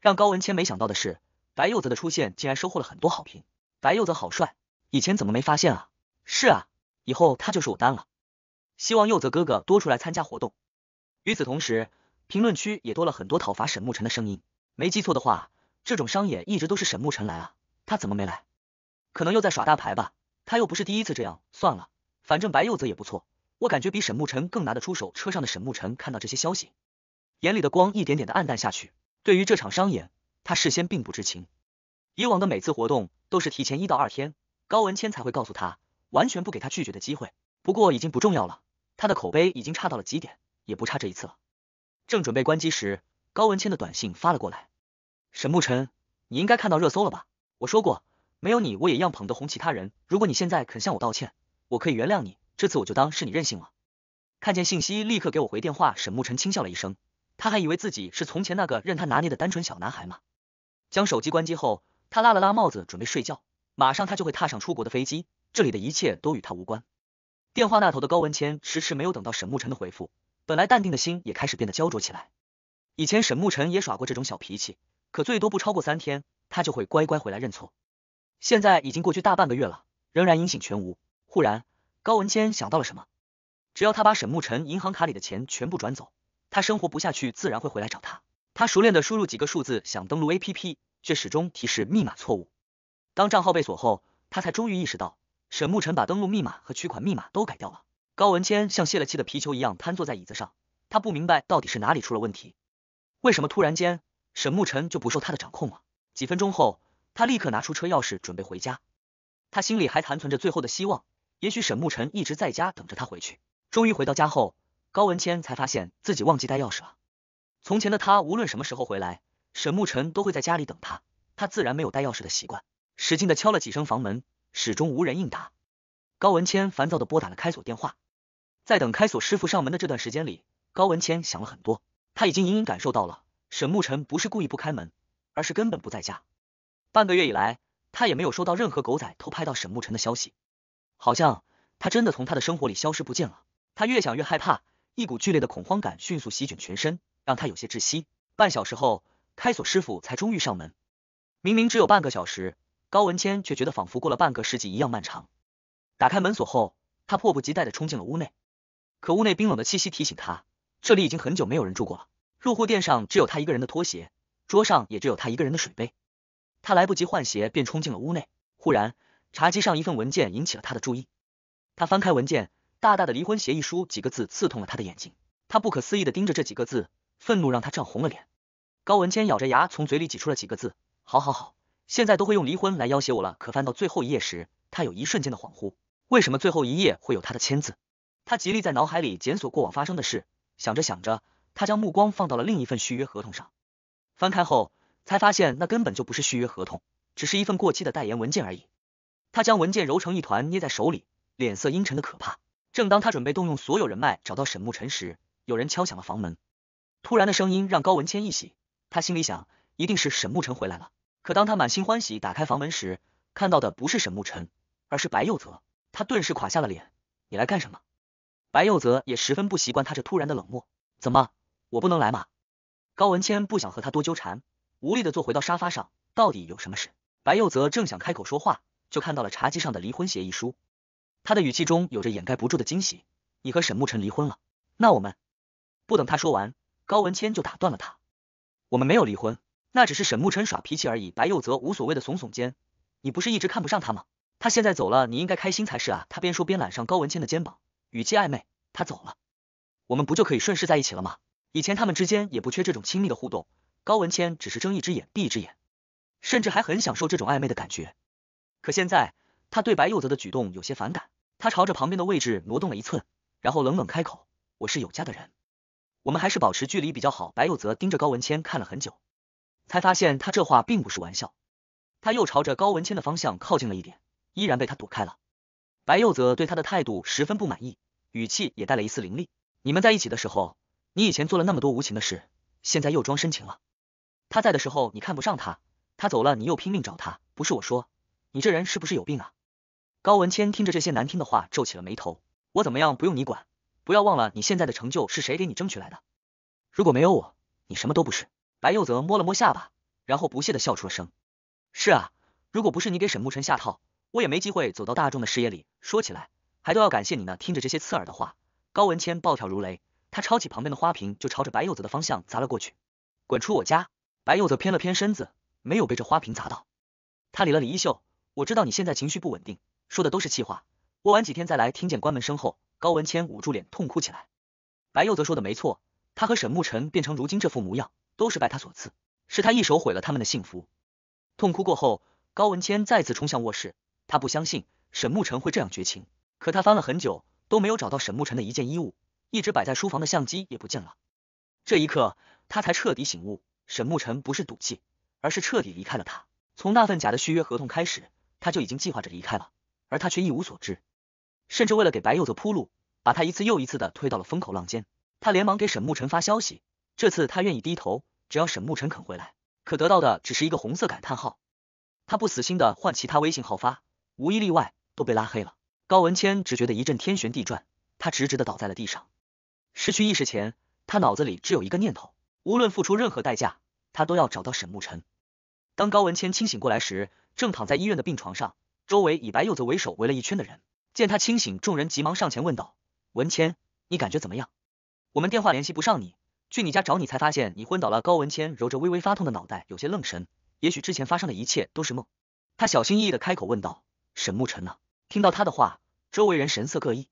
让高文谦没想到的是，白柚子的出现竟然收获了很多好评。白柚子好帅，以前怎么没发现啊？是啊。以后他就是我单了，希望佑泽哥哥多出来参加活动。与此同时，评论区也多了很多讨伐沈木辰的声音。没记错的话，这种商演一直都是沈木辰来啊，他怎么没来？可能又在耍大牌吧？他又不是第一次这样。算了，反正白佑泽也不错，我感觉比沈木辰更拿得出手。车上的沈木辰看到这些消息，眼里的光一点点的暗淡下去。对于这场商演，他事先并不知情。以往的每次活动都是提前一到二天，高文谦才会告诉他。完全不给他拒绝的机会，不过已经不重要了，他的口碑已经差到了极点，也不差这一次了。正准备关机时，高文谦的短信发了过来。沈慕辰，你应该看到热搜了吧？我说过，没有你我也一样捧得红，其他人。如果你现在肯向我道歉，我可以原谅你，这次我就当是你任性了。看见信息，立刻给我回电话。沈慕辰轻笑了一声，他还以为自己是从前那个任他拿捏的单纯小男孩吗？将手机关机后，他拉了拉帽子，准备睡觉。马上他就会踏上出国的飞机。这里的一切都与他无关。电话那头的高文谦迟迟没有等到沈慕辰的回复，本来淡定的心也开始变得焦灼起来。以前沈慕辰也耍过这种小脾气，可最多不超过三天，他就会乖乖回来认错。现在已经过去大半个月了，仍然音信全无。忽然，高文谦想到了什么，只要他把沈慕辰银行卡里的钱全部转走，他生活不下去，自然会回来找他。他熟练的输入几个数字想登录 APP，却始终提示密码错误。当账号被锁后，他才终于意识到。沈慕辰把登录密码和取款密码都改掉了。高文谦像泄了气的皮球一样瘫坐在椅子上，他不明白到底是哪里出了问题，为什么突然间沈慕辰就不受他的掌控了？几分钟后，他立刻拿出车钥匙准备回家，他心里还残存着最后的希望，也许沈慕辰一直在家等着他回去。终于回到家后，高文谦才发现自己忘记带钥匙了。从前的他无论什么时候回来，沈慕辰都会在家里等他，他自然没有带钥匙的习惯。使劲的敲了几声房门。始终无人应答，高文谦烦躁的拨打了开锁电话。在等开锁师傅上门的这段时间里，高文谦想了很多。他已经隐隐感受到了，沈慕辰不是故意不开门，而是根本不在家。半个月以来，他也没有收到任何狗仔偷拍到沈慕辰的消息，好像他真的从他的生活里消失不见了。他越想越害怕，一股剧烈的恐慌感迅速席卷全身，让他有些窒息。半小时后，开锁师傅才终于上门。明明只有半个小时。高文谦却觉得仿佛过了半个世纪一样漫长。打开门锁后，他迫不及待的冲进了屋内。可屋内冰冷的气息提醒他，这里已经很久没有人住过了。入户垫上只有他一个人的拖鞋，桌上也只有他一个人的水杯。他来不及换鞋，便冲进了屋内。忽然，茶几上一份文件引起了他的注意。他翻开文件，大大的离婚协议书几个字刺痛了他的眼睛。他不可思议的盯着这几个字，愤怒让他涨红了脸。高文谦咬着牙，从嘴里挤出了几个字：好好好。现在都会用离婚来要挟我了。可翻到最后一页时，他有一瞬间的恍惚，为什么最后一页会有他的签字？他极力在脑海里检索过往发生的事，想着想着，他将目光放到了另一份续约合同上。翻开后，才发现那根本就不是续约合同，只是一份过期的代言文件而已。他将文件揉成一团，捏在手里，脸色阴沉的可怕。正当他准备动用所有人脉找到沈木辰时，有人敲响了房门。突然的声音让高文谦一喜，他心里想，一定是沈木辰回来了。可当他满心欢喜打开房门时，看到的不是沈慕辰，而是白佑泽。他顿时垮下了脸。你来干什么？白佑泽也十分不习惯他这突然的冷漠。怎么，我不能来吗？高文谦不想和他多纠缠，无力的坐回到沙发上。到底有什么事？白佑泽正想开口说话，就看到了茶几上的离婚协议书。他的语气中有着掩盖不住的惊喜。你和沈慕辰离婚了？那我们……不等他说完，高文谦就打断了他。我们没有离婚。那只是沈慕琛耍脾气而已，白佑泽无所谓的耸耸肩。你不是一直看不上他吗？他现在走了，你应该开心才是啊！他边说边揽上高文谦的肩膀，语气暧昧。他走了，我们不就可以顺势在一起了吗？以前他们之间也不缺这种亲密的互动，高文谦只是睁一只眼闭一只眼，甚至还很享受这种暧昧的感觉。可现在他对白佑泽的举动有些反感，他朝着旁边的位置挪动了一寸，然后冷冷开口：“我是有家的人，我们还是保持距离比较好。”白佑泽盯着高文谦看了很久。才发现他这话并不是玩笑，他又朝着高文谦的方向靠近了一点，依然被他躲开了。白佑泽对他的态度十分不满意，语气也带了一丝凌厉。你们在一起的时候，你以前做了那么多无情的事，现在又装深情了。他在的时候你看不上他，他走了你又拼命找他，不是我说，你这人是不是有病啊？高文谦听着这些难听的话皱起了眉头。我怎么样不用你管，不要忘了你现在的成就是谁给你争取来的，如果没有我，你什么都不是。白幼泽摸了摸下巴，然后不屑的笑出了声。是啊，如果不是你给沈慕尘下套，我也没机会走到大众的视野里。说起来，还都要感谢你呢。听着这些刺耳的话，高文谦暴跳如雷，他抄起旁边的花瓶就朝着白幼泽的方向砸了过去。滚出我家！白幼泽偏了偏身子，没有被这花瓶砸到。他理了理衣袖，我知道你现在情绪不稳定，说的都是气话。我晚几天再来。听见关门声后，高文谦捂住脸痛哭起来。白幼泽说的没错，他和沈慕尘变成如今这副模样。都是拜他所赐，是他一手毁了他们的幸福。痛哭过后，高文谦再次冲向卧室，他不相信沈慕辰会这样绝情，可他翻了很久都没有找到沈慕辰的一件衣物，一直摆在书房的相机也不见了。这一刻，他才彻底醒悟，沈慕辰不是赌气，而是彻底离开了他。从那份假的续约合同开始，他就已经计划着离开了，而他却一无所知，甚至为了给白柚子铺路，把他一次又一次的推到了风口浪尖。他连忙给沈慕辰发消息。这次他愿意低头，只要沈慕晨肯回来，可得到的只是一个红色感叹号。他不死心的换其他微信号发，无一例外都被拉黑了。高文谦只觉得一阵天旋地转，他直直的倒在了地上。失去意识前，他脑子里只有一个念头：无论付出任何代价，他都要找到沈慕晨。当高文谦清醒过来时，正躺在医院的病床上，周围以白柚子为首围了一圈的人，见他清醒，众人急忙上前问道：“文谦，你感觉怎么样？我们电话联系不上你。”去你家找你，才发现你昏倒了。高文谦揉着微微发痛的脑袋，有些愣神。也许之前发生的一切都是梦。他小心翼翼的开口问道：“沈木尘呢？”听到他的话，周围人神色各异，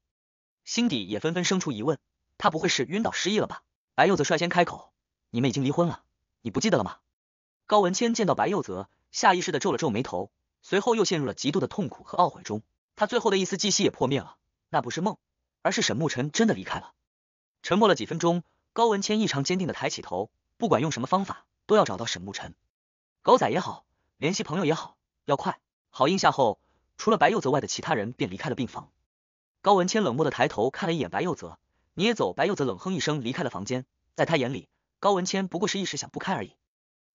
心底也纷纷生出疑问，他不会是晕倒失忆了吧？白柚子率先开口：“你们已经离婚了，你不记得了吗？”高文谦见到白柚子，下意识的皱了皱眉头，随后又陷入了极度的痛苦和懊悔中。他最后的一丝气息也破灭了，那不是梦，而是沈木尘真的离开了。沉默了几分钟。高文谦异常坚定的抬起头，不管用什么方法，都要找到沈慕辰。狗仔也好，联系朋友也好，要快。好应下后，除了白佑泽外的其他人便离开了病房。高文谦冷漠的抬头看了一眼白佑泽，你也走。白佑泽冷哼一声，离开了房间。在他眼里，高文谦不过是一时想不开而已。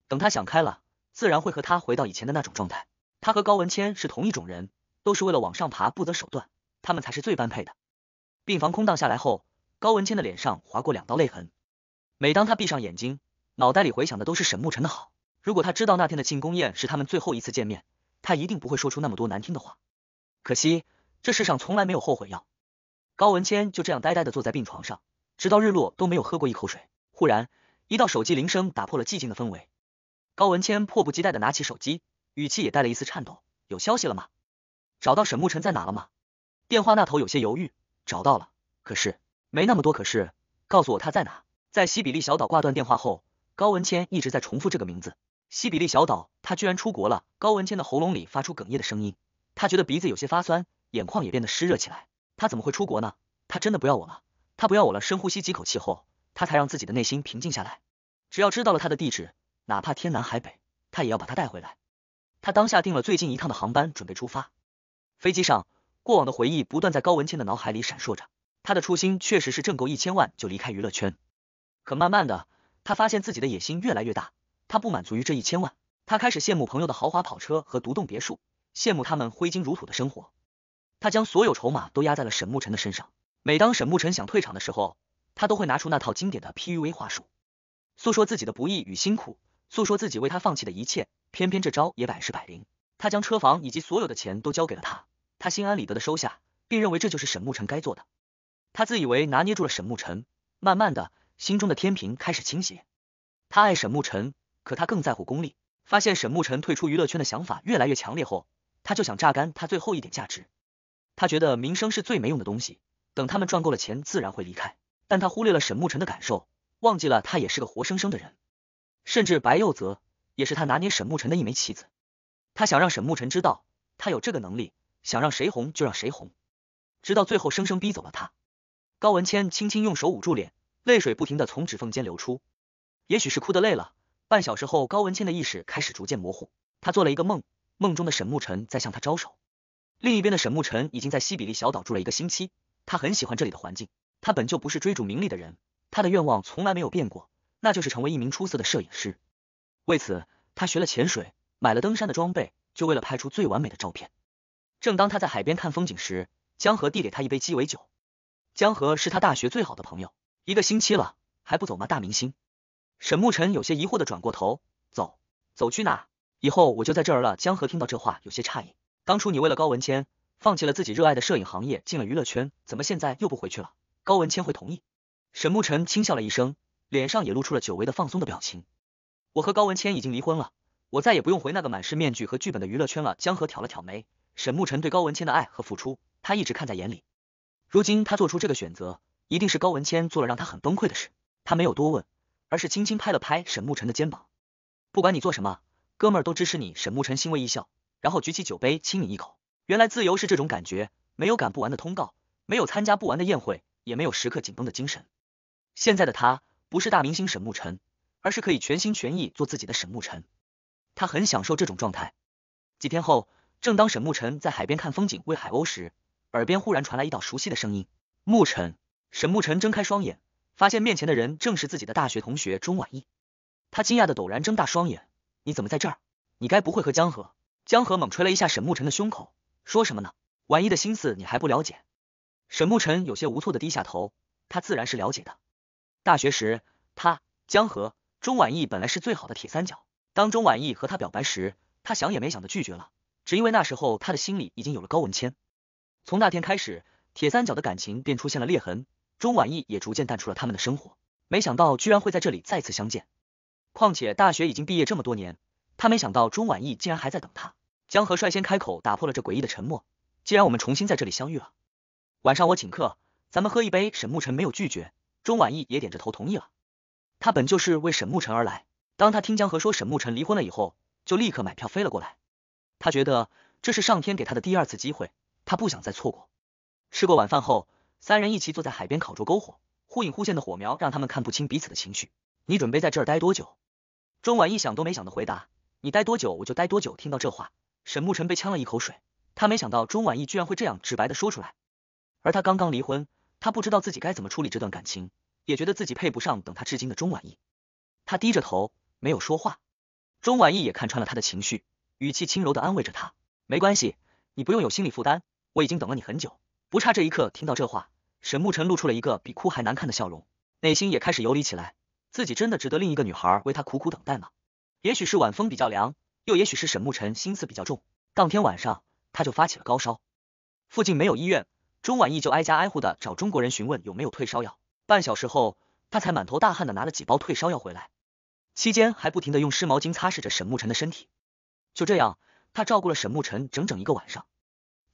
等他想开了，自然会和他回到以前的那种状态。他和高文谦是同一种人，都是为了往上爬不择手段，他们才是最般配的。病房空荡下来后。高文谦的脸上划过两道泪痕。每当他闭上眼睛，脑袋里回想的都是沈慕尘的好。如果他知道那天的庆功宴是他们最后一次见面，他一定不会说出那么多难听的话。可惜，这世上从来没有后悔药。高文谦就这样呆呆的坐在病床上，直到日落都没有喝过一口水。忽然，一道手机铃声打破了寂静的氛围。高文谦迫不及待的拿起手机，语气也带了一丝颤抖：“有消息了吗？找到沈慕尘在哪了吗？”电话那头有些犹豫：“找到了，可是……”没那么多，可是告诉我他在哪，在西比利小岛。挂断电话后，高文谦一直在重复这个名字，西比利小岛。他居然出国了！高文谦的喉咙里发出哽咽的声音，他觉得鼻子有些发酸，眼眶也变得湿热起来。他怎么会出国呢？他真的不要我了？他不要我了！深呼吸几口气后，他才让自己的内心平静下来。只要知道了他的地址，哪怕天南海北，他也要把他带回来。他当下订了最近一趟的航班，准备出发。飞机上，过往的回忆不断在高文谦的脑海里闪烁着。他的初心确实是挣够一千万就离开娱乐圈，可慢慢的，他发现自己的野心越来越大，他不满足于这一千万，他开始羡慕朋友的豪华跑车和独栋别墅，羡慕他们挥金如土的生活。他将所有筹码都压在了沈慕辰的身上，每当沈慕辰想退场的时候，他都会拿出那套经典的 PUV 话术，诉说自己的不易与辛苦，诉说自己为他放弃的一切。偏偏这招也百试百灵。他将车房以及所有的钱都交给了他，他心安理得的收下，并认为这就是沈慕辰该做的。他自以为拿捏住了沈慕辰，慢慢的心中的天平开始倾斜。他爱沈慕辰，可他更在乎功利。发现沈慕辰退出娱乐圈的想法越来越强烈后，他就想榨干他最后一点价值。他觉得名声是最没用的东西，等他们赚够了钱，自然会离开。但他忽略了沈慕辰的感受，忘记了他也是个活生生的人。甚至白佑泽也是他拿捏沈慕辰的一枚棋子。他想让沈慕辰知道，他有这个能力，想让谁红就让谁红，直到最后生生逼走了他。高文谦轻轻用手捂住脸，泪水不停的从指缝间流出。也许是哭的累了，半小时后，高文谦的意识开始逐渐模糊。他做了一个梦，梦中的沈慕辰在向他招手。另一边的沈慕辰已经在西比利小岛住了一个星期，他很喜欢这里的环境。他本就不是追逐名利的人，他的愿望从来没有变过，那就是成为一名出色的摄影师。为此，他学了潜水，买了登山的装备，就为了拍出最完美的照片。正当他在海边看风景时，江河递给他一杯鸡尾酒。江河是他大学最好的朋友，一个星期了还不走吗？大明星沈慕辰有些疑惑的转过头，走，走去哪？以后我就在这儿了。江河听到这话有些诧异，当初你为了高文谦，放弃了自己热爱的摄影行业，进了娱乐圈，怎么现在又不回去了？高文谦会同意？沈慕辰轻笑了一声，脸上也露出了久违的放松的表情。我和高文谦已经离婚了，我再也不用回那个满是面具和剧本的娱乐圈了。江河挑了挑眉，沈慕辰对高文谦的爱和付出，他一直看在眼里。如今他做出这个选择，一定是高文谦做了让他很崩溃的事。他没有多问，而是轻轻拍了拍沈慕辰的肩膀。不管你做什么，哥们儿都支持你。沈慕辰欣慰一笑，然后举起酒杯亲你一口。原来自由是这种感觉，没有赶不完的通告，没有参加不完的宴会，也没有时刻紧绷的精神。现在的他不是大明星沈慕辰，而是可以全心全意做自己的沈慕辰。他很享受这种状态。几天后，正当沈慕辰在海边看风景喂海鸥时。耳边忽然传来一道熟悉的声音，牧尘，沈牧尘睁开双眼，发现面前的人正是自己的大学同学钟婉意。他惊讶的陡然睁大双眼，你怎么在这儿？你该不会和江河？江河猛捶了一下沈牧尘的胸口，说什么呢？婉意的心思你还不了解？沈牧尘有些无措的低下头，他自然是了解的。大学时，他江河钟婉意本来是最好的铁三角，当钟婉意和他表白时，他想也没想的拒绝了，只因为那时候他的心里已经有了高文谦。从那天开始，铁三角的感情便出现了裂痕，钟婉意也逐渐淡出了他们的生活。没想到，居然会在这里再次相见。况且大学已经毕业这么多年，他没想到钟婉意竟然还在等他。江河率先开口，打破了这诡异的沉默。既然我们重新在这里相遇了，晚上我请客，咱们喝一杯。沈慕辰没有拒绝，钟婉意也点着头同意了。他本就是为沈慕辰而来，当他听江河说沈慕辰离婚了以后，就立刻买票飞了过来。他觉得这是上天给他的第二次机会。他不想再错过。吃过晚饭后，三人一起坐在海边烤着篝火，忽隐忽现的火苗让他们看不清彼此的情绪。你准备在这儿待多久？钟婉意想都没想的回答：“你待多久我就待多久。”听到这话，沈慕辰被呛了一口水。他没想到钟婉意居然会这样直白的说出来。而他刚刚离婚，他不知道自己该怎么处理这段感情，也觉得自己配不上等他至今的钟婉意。他低着头没有说话。钟婉意也看穿了他的情绪，语气轻柔的安慰着他：“没关系，你不用有心理负担。”我已经等了你很久，不差这一刻。听到这话，沈慕尘露出了一个比哭还难看的笑容，内心也开始游离起来。自己真的值得另一个女孩为他苦苦等待吗？也许是晚风比较凉，又也许是沈慕尘心思比较重，当天晚上他就发起了高烧。附近没有医院，钟婉意就挨家挨户的找中国人询问有没有退烧药，半小时后他才满头大汗的拿了几包退烧药回来，期间还不停的用湿毛巾擦拭着沈慕尘的身体。就这样，他照顾了沈慕尘整整一个晚上。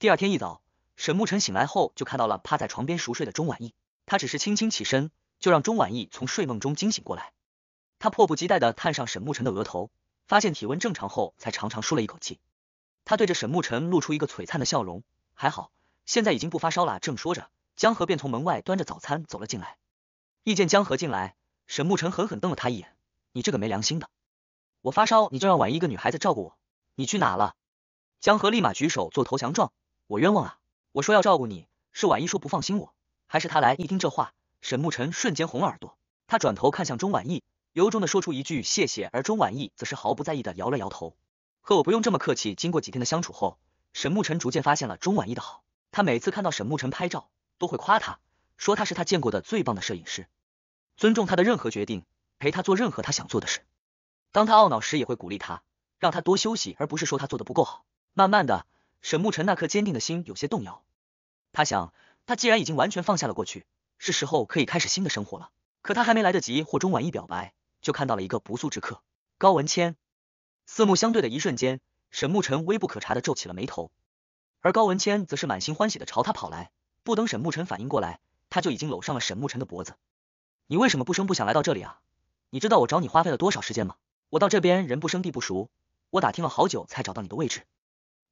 第二天一早，沈慕辰醒来后就看到了趴在床边熟睡的钟婉意。他只是轻轻起身，就让钟婉意从睡梦中惊醒过来。他迫不及待地探上沈慕辰的额头，发现体温正常后，才长长舒了一口气。他对着沈慕辰露出一个璀璨的笑容，还好现在已经不发烧了。正说着，江河便从门外端着早餐走了进来。一见江河进来，沈慕辰狠狠瞪了他一眼：“你这个没良心的！我发烧你就让婉意一个女孩子照顾我，你去哪了？”江河立马举手做投降状。我冤枉啊！我说要照顾你，是婉一说不放心我，还是他来？一听这话，沈慕辰瞬间红了耳朵，他转头看向钟婉意，由衷的说出一句谢谢，而钟婉意则是毫不在意的摇了摇头，和我不用这么客气。经过几天的相处后，沈慕辰逐渐发现了钟婉意的好，他每次看到沈慕辰拍照，都会夸他，说他是他见过的最棒的摄影师，尊重他的任何决定，陪他做任何他想做的事，当他懊恼时也会鼓励他，让他多休息，而不是说他做的不够好。慢慢的。沈慕尘那颗坚定的心有些动摇，他想，他既然已经完全放下了过去，是时候可以开始新的生活了。可他还没来得及或钟晚一表白，就看到了一个不速之客——高文谦。四目相对的一瞬间，沈慕尘微不可察的皱起了眉头，而高文谦则是满心欢喜的朝他跑来。不等沈慕尘反应过来，他就已经搂上了沈慕尘的脖子。你为什么不声不响来到这里啊？你知道我找你花费了多少时间吗？我到这边人不生地不熟，我打听了好久才找到你的位置。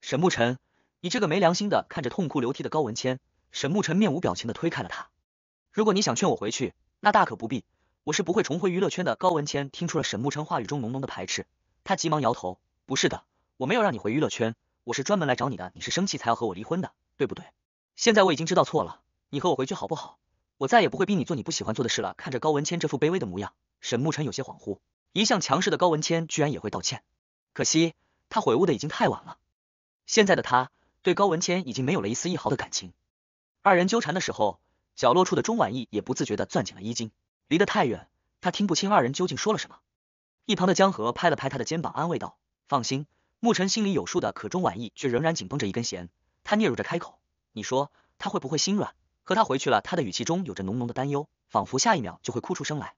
沈木辰，你这个没良心的！看着痛哭流涕的高文谦，沈木辰面无表情的推开了他。如果你想劝我回去，那大可不必，我是不会重回娱乐圈的。高文谦听出了沈木辰话语中浓浓的排斥，他急忙摇头，不是的，我没有让你回娱乐圈，我是专门来找你的。你是生气才要和我离婚的，对不对？现在我已经知道错了，你和我回去好不好？我再也不会逼你做你不喜欢做的事了。看着高文谦这副卑微的模样，沈木辰有些恍惚。一向强势的高文谦居然也会道歉，可惜他悔悟的已经太晚了。现在的他对高文谦已经没有了一丝一毫的感情。二人纠缠的时候，角落处的钟婉意也不自觉的攥紧了衣襟。离得太远，他听不清二人究竟说了什么。一旁的江河拍了拍他的肩膀，安慰道：“放心，牧尘心里有数的。”可钟婉意却仍然紧绷着一根弦。他嗫嚅着开口：“你说他会不会心软，和他回去了？”他的语气中有着浓浓的担忧，仿佛下一秒就会哭出声来。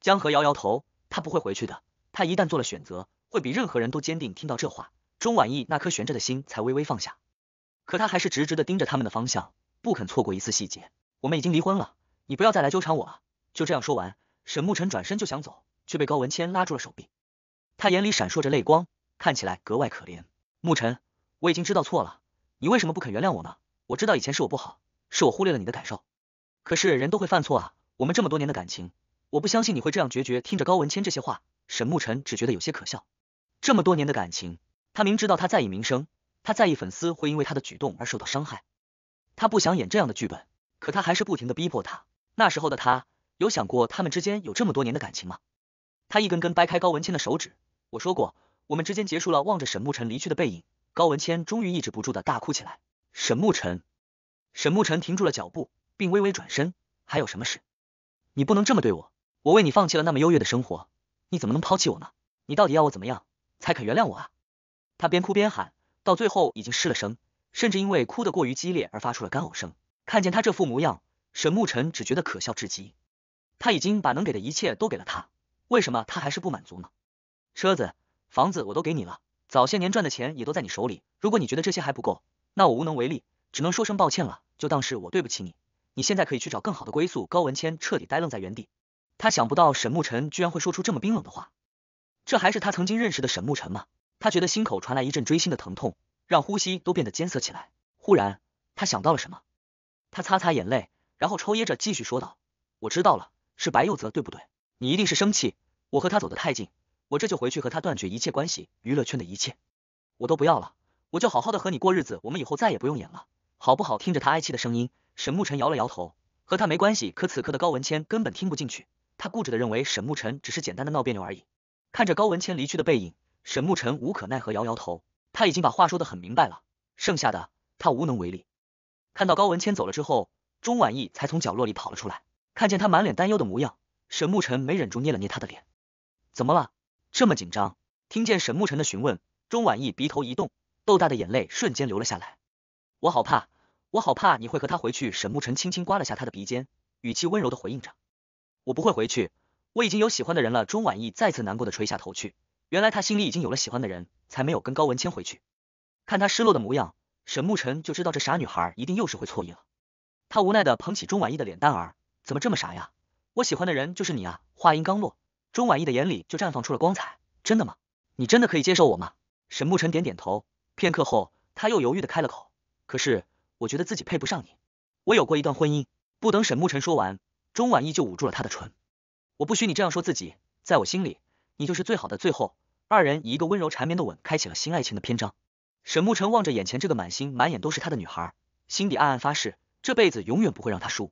江河摇摇头：“他不会回去的。他一旦做了选择，会比任何人都坚定。”听到这话。钟婉意那颗悬着的心才微微放下，可他还是直直的盯着他们的方向，不肯错过一次细节。我们已经离婚了，你不要再来纠缠我了。就这样说完，沈慕晨转身就想走，却被高文谦拉住了手臂。他眼里闪烁着泪光，看起来格外可怜。慕晨，我已经知道错了，你为什么不肯原谅我呢？我知道以前是我不好，是我忽略了你的感受。可是人都会犯错啊，我们这么多年的感情，我不相信你会这样决绝。听着高文谦这些话，沈慕晨只觉得有些可笑，这么多年的感情。他明知道他在意名声，他在意粉丝会因为他的举动而受到伤害，他不想演这样的剧本，可他还是不停的逼迫他。那时候的他有想过他们之间有这么多年的感情吗？他一根根掰开高文谦的手指。我说过，我们之间结束了。望着沈慕辰离去的背影，高文谦终于抑制不住的大哭起来。沈慕辰，沈慕辰停住了脚步，并微微转身。还有什么事？你不能这么对我！我为你放弃了那么优越的生活，你怎么能抛弃我呢？你到底要我怎么样才肯原谅我啊？他边哭边喊，到最后已经失了声，甚至因为哭得过于激烈而发出了干呕声。看见他这副模样，沈慕尘只觉得可笑至极。他已经把能给的一切都给了他，为什么他还是不满足呢？车子、房子我都给你了，早些年赚的钱也都在你手里。如果你觉得这些还不够，那我无能为力，只能说声抱歉了，就当是我对不起你。你现在可以去找更好的归宿。高文谦彻底呆愣在原地，他想不到沈慕尘居然会说出这么冰冷的话，这还是他曾经认识的沈慕尘吗？他觉得心口传来一阵锥心的疼痛，让呼吸都变得艰涩起来。忽然，他想到了什么，他擦擦眼泪，然后抽噎着继续说道：“我知道了，是白佑泽对不对？你一定是生气，我和他走得太近，我这就回去和他断绝一切关系，娱乐圈的一切我都不要了，我就好好的和你过日子，我们以后再也不用演了，好不好？”听着，他哀泣的声音，沈慕晨摇了摇头，和他没关系。可此刻的高文谦根本听不进去，他固执的认为沈慕晨只是简单的闹别扭而已。看着高文谦离去的背影。沈慕尘无可奈何摇摇头，他已经把话说的很明白了，剩下的他无能为力。看到高文谦走了之后，钟婉意才从角落里跑了出来，看见他满脸担忧的模样，沈慕尘没忍住捏了捏他的脸，怎么了，这么紧张？听见沈慕尘的询问，钟婉意鼻头一动，豆大的眼泪瞬间流了下来，我好怕，我好怕你会和他回去。沈慕尘轻轻刮了下他的鼻尖，语气温柔的回应着，我不会回去，我已经有喜欢的人了。钟婉意再次难过的垂下头去。原来他心里已经有了喜欢的人，才没有跟高文谦回去。看他失落的模样，沈慕尘就知道这傻女孩一定又是会错意了。他无奈的捧起钟婉意的脸蛋儿，怎么这么傻呀？我喜欢的人就是你啊！话音刚落，钟婉意的眼里就绽放出了光彩。真的吗？你真的可以接受我吗？沈慕尘点点头，片刻后，他又犹豫的开了口。可是我觉得自己配不上你。我有过一段婚姻。不等沈慕尘说完，钟婉意就捂住了他的唇。我不许你这样说自己，在我心里。你就是最好的，最后二人以一个温柔缠绵的吻，开启了新爱情的篇章。沈慕尘望着眼前这个满心满眼都是他的女孩，心底暗暗发誓，这辈子永远不会让他输。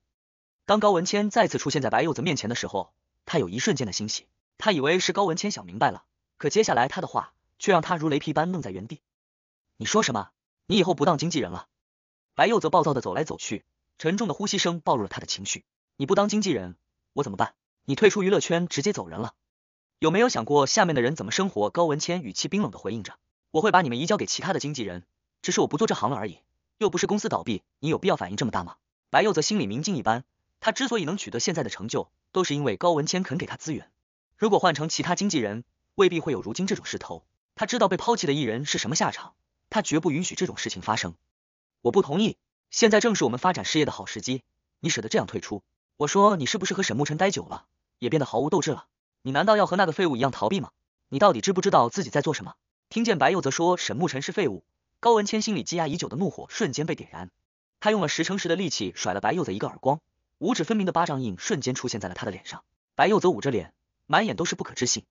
当高文谦再次出现在白柚子面前的时候，他有一瞬间的欣喜，他以为是高文谦想明白了，可接下来他的话却让他如雷劈般愣在原地。你说什么？你以后不当经纪人了？白柚子暴躁的走来走去，沉重的呼吸声暴露了他的情绪。你不当经纪人，我怎么办？你退出娱乐圈，直接走人了？有没有想过下面的人怎么生活？高文谦语气冰冷的回应着，我会把你们移交给其他的经纪人，只是我不做这行了而已，又不是公司倒闭，你有必要反应这么大吗？白佑则心里明镜一般，他之所以能取得现在的成就，都是因为高文谦肯给他资源，如果换成其他经纪人，未必会有如今这种势头。他知道被抛弃的艺人是什么下场，他绝不允许这种事情发生。我不同意，现在正是我们发展事业的好时机，你舍得这样退出？我说你是不是和沈慕辰待久了，也变得毫无斗志了？你难道要和那个废物一样逃避吗？你到底知不知道自己在做什么？听见白幼泽说沈木尘是废物，高文谦心里积压已久的怒火瞬间被点燃，他用了十成十的力气甩了白幼泽一个耳光，五指分明的巴掌印瞬间出现在了他的脸上。白幼泽捂着脸，满眼都是不可置信：“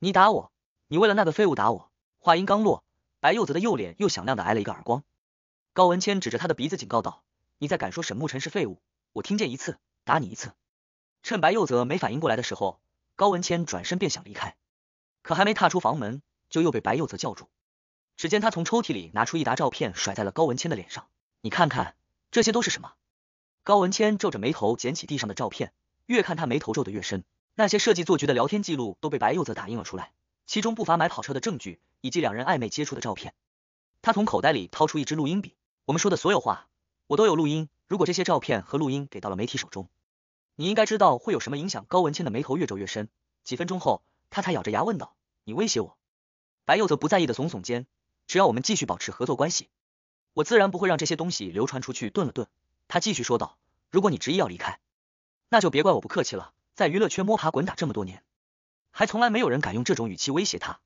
你打我？你为了那个废物打我？”话音刚落，白幼泽的右脸又响亮的挨了一个耳光。高文谦指着他的鼻子警告道：“你再敢说沈木尘是废物，我听见一次打你一次。”趁白幼泽没反应过来的时候。高文谦转身便想离开，可还没踏出房门，就又被白佑泽叫住。只见他从抽屉里拿出一沓照片，甩在了高文谦的脸上。你看看，这些都是什么？高文谦皱着眉头捡起地上的照片，越看他眉头皱得越深。那些设计做局的聊天记录都被白佑泽打印了出来，其中不乏买跑车的证据，以及两人暧昧接触的照片。他从口袋里掏出一支录音笔，我们说的所有话，我都有录音。如果这些照片和录音给到了媒体手中，你应该知道会有什么影响。高文谦的眉头越皱越深，几分钟后，他才咬着牙问道：“你威胁我？”白佑则不在意的耸耸肩：“只要我们继续保持合作关系，我自然不会让这些东西流传出去。”顿了顿，他继续说道：“如果你执意要离开，那就别怪我不客气了。”在娱乐圈摸爬滚打这么多年，还从来没有人敢用这种语气威胁他。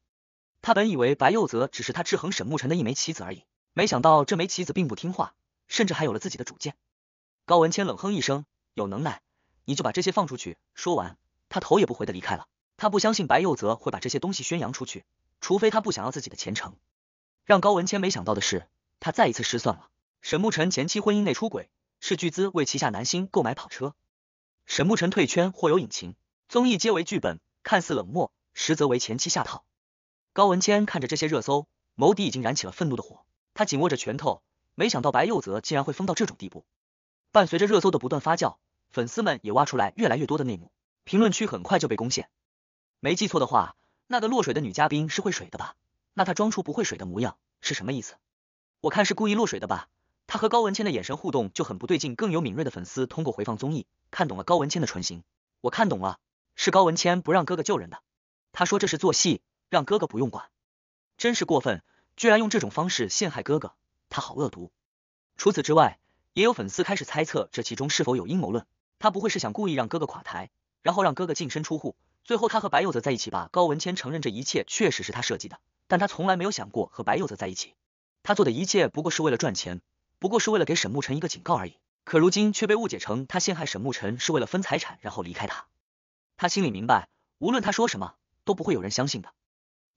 他本以为白佑泽只是他制衡沈慕辰的一枚棋子而已，没想到这枚棋子并不听话，甚至还有了自己的主见。高文谦冷哼一声：“有能耐。”你就把这些放出去。说完，他头也不回的离开了。他不相信白佑泽会把这些东西宣扬出去，除非他不想要自己的前程。让高文谦没想到的是，他再一次失算了。沈慕辰前妻婚姻内出轨，斥巨资为旗下男星购买跑车。沈慕辰退圈或有隐情，综艺皆为剧本，看似冷漠，实则为前妻下套。高文谦看着这些热搜，眸底已经燃起了愤怒的火。他紧握着拳头，没想到白佑泽竟然会疯到这种地步。伴随着热搜的不断发酵。粉丝们也挖出来越来越多的内幕，评论区很快就被攻陷。没记错的话，那个落水的女嘉宾是会水的吧？那她装出不会水的模样是什么意思？我看是故意落水的吧？她和高文谦的眼神互动就很不对劲，更有敏锐的粉丝通过回放综艺看懂了高文谦的唇形。我看懂了，是高文谦不让哥哥救人的。他说这是做戏，让哥哥不用管。真是过分，居然用这种方式陷害哥哥，他好恶毒。除此之外，也有粉丝开始猜测这其中是否有阴谋论。他不会是想故意让哥哥垮台，然后让哥哥净身出户，最后他和白柚子在一起吧？高文谦承认这一切确实是他设计的，但他从来没有想过和白柚子在一起。他做的一切不过是为了赚钱，不过是为了给沈慕辰一个警告而已。可如今却被误解成他陷害沈慕辰是为了分财产，然后离开他。他心里明白，无论他说什么都不会有人相信的。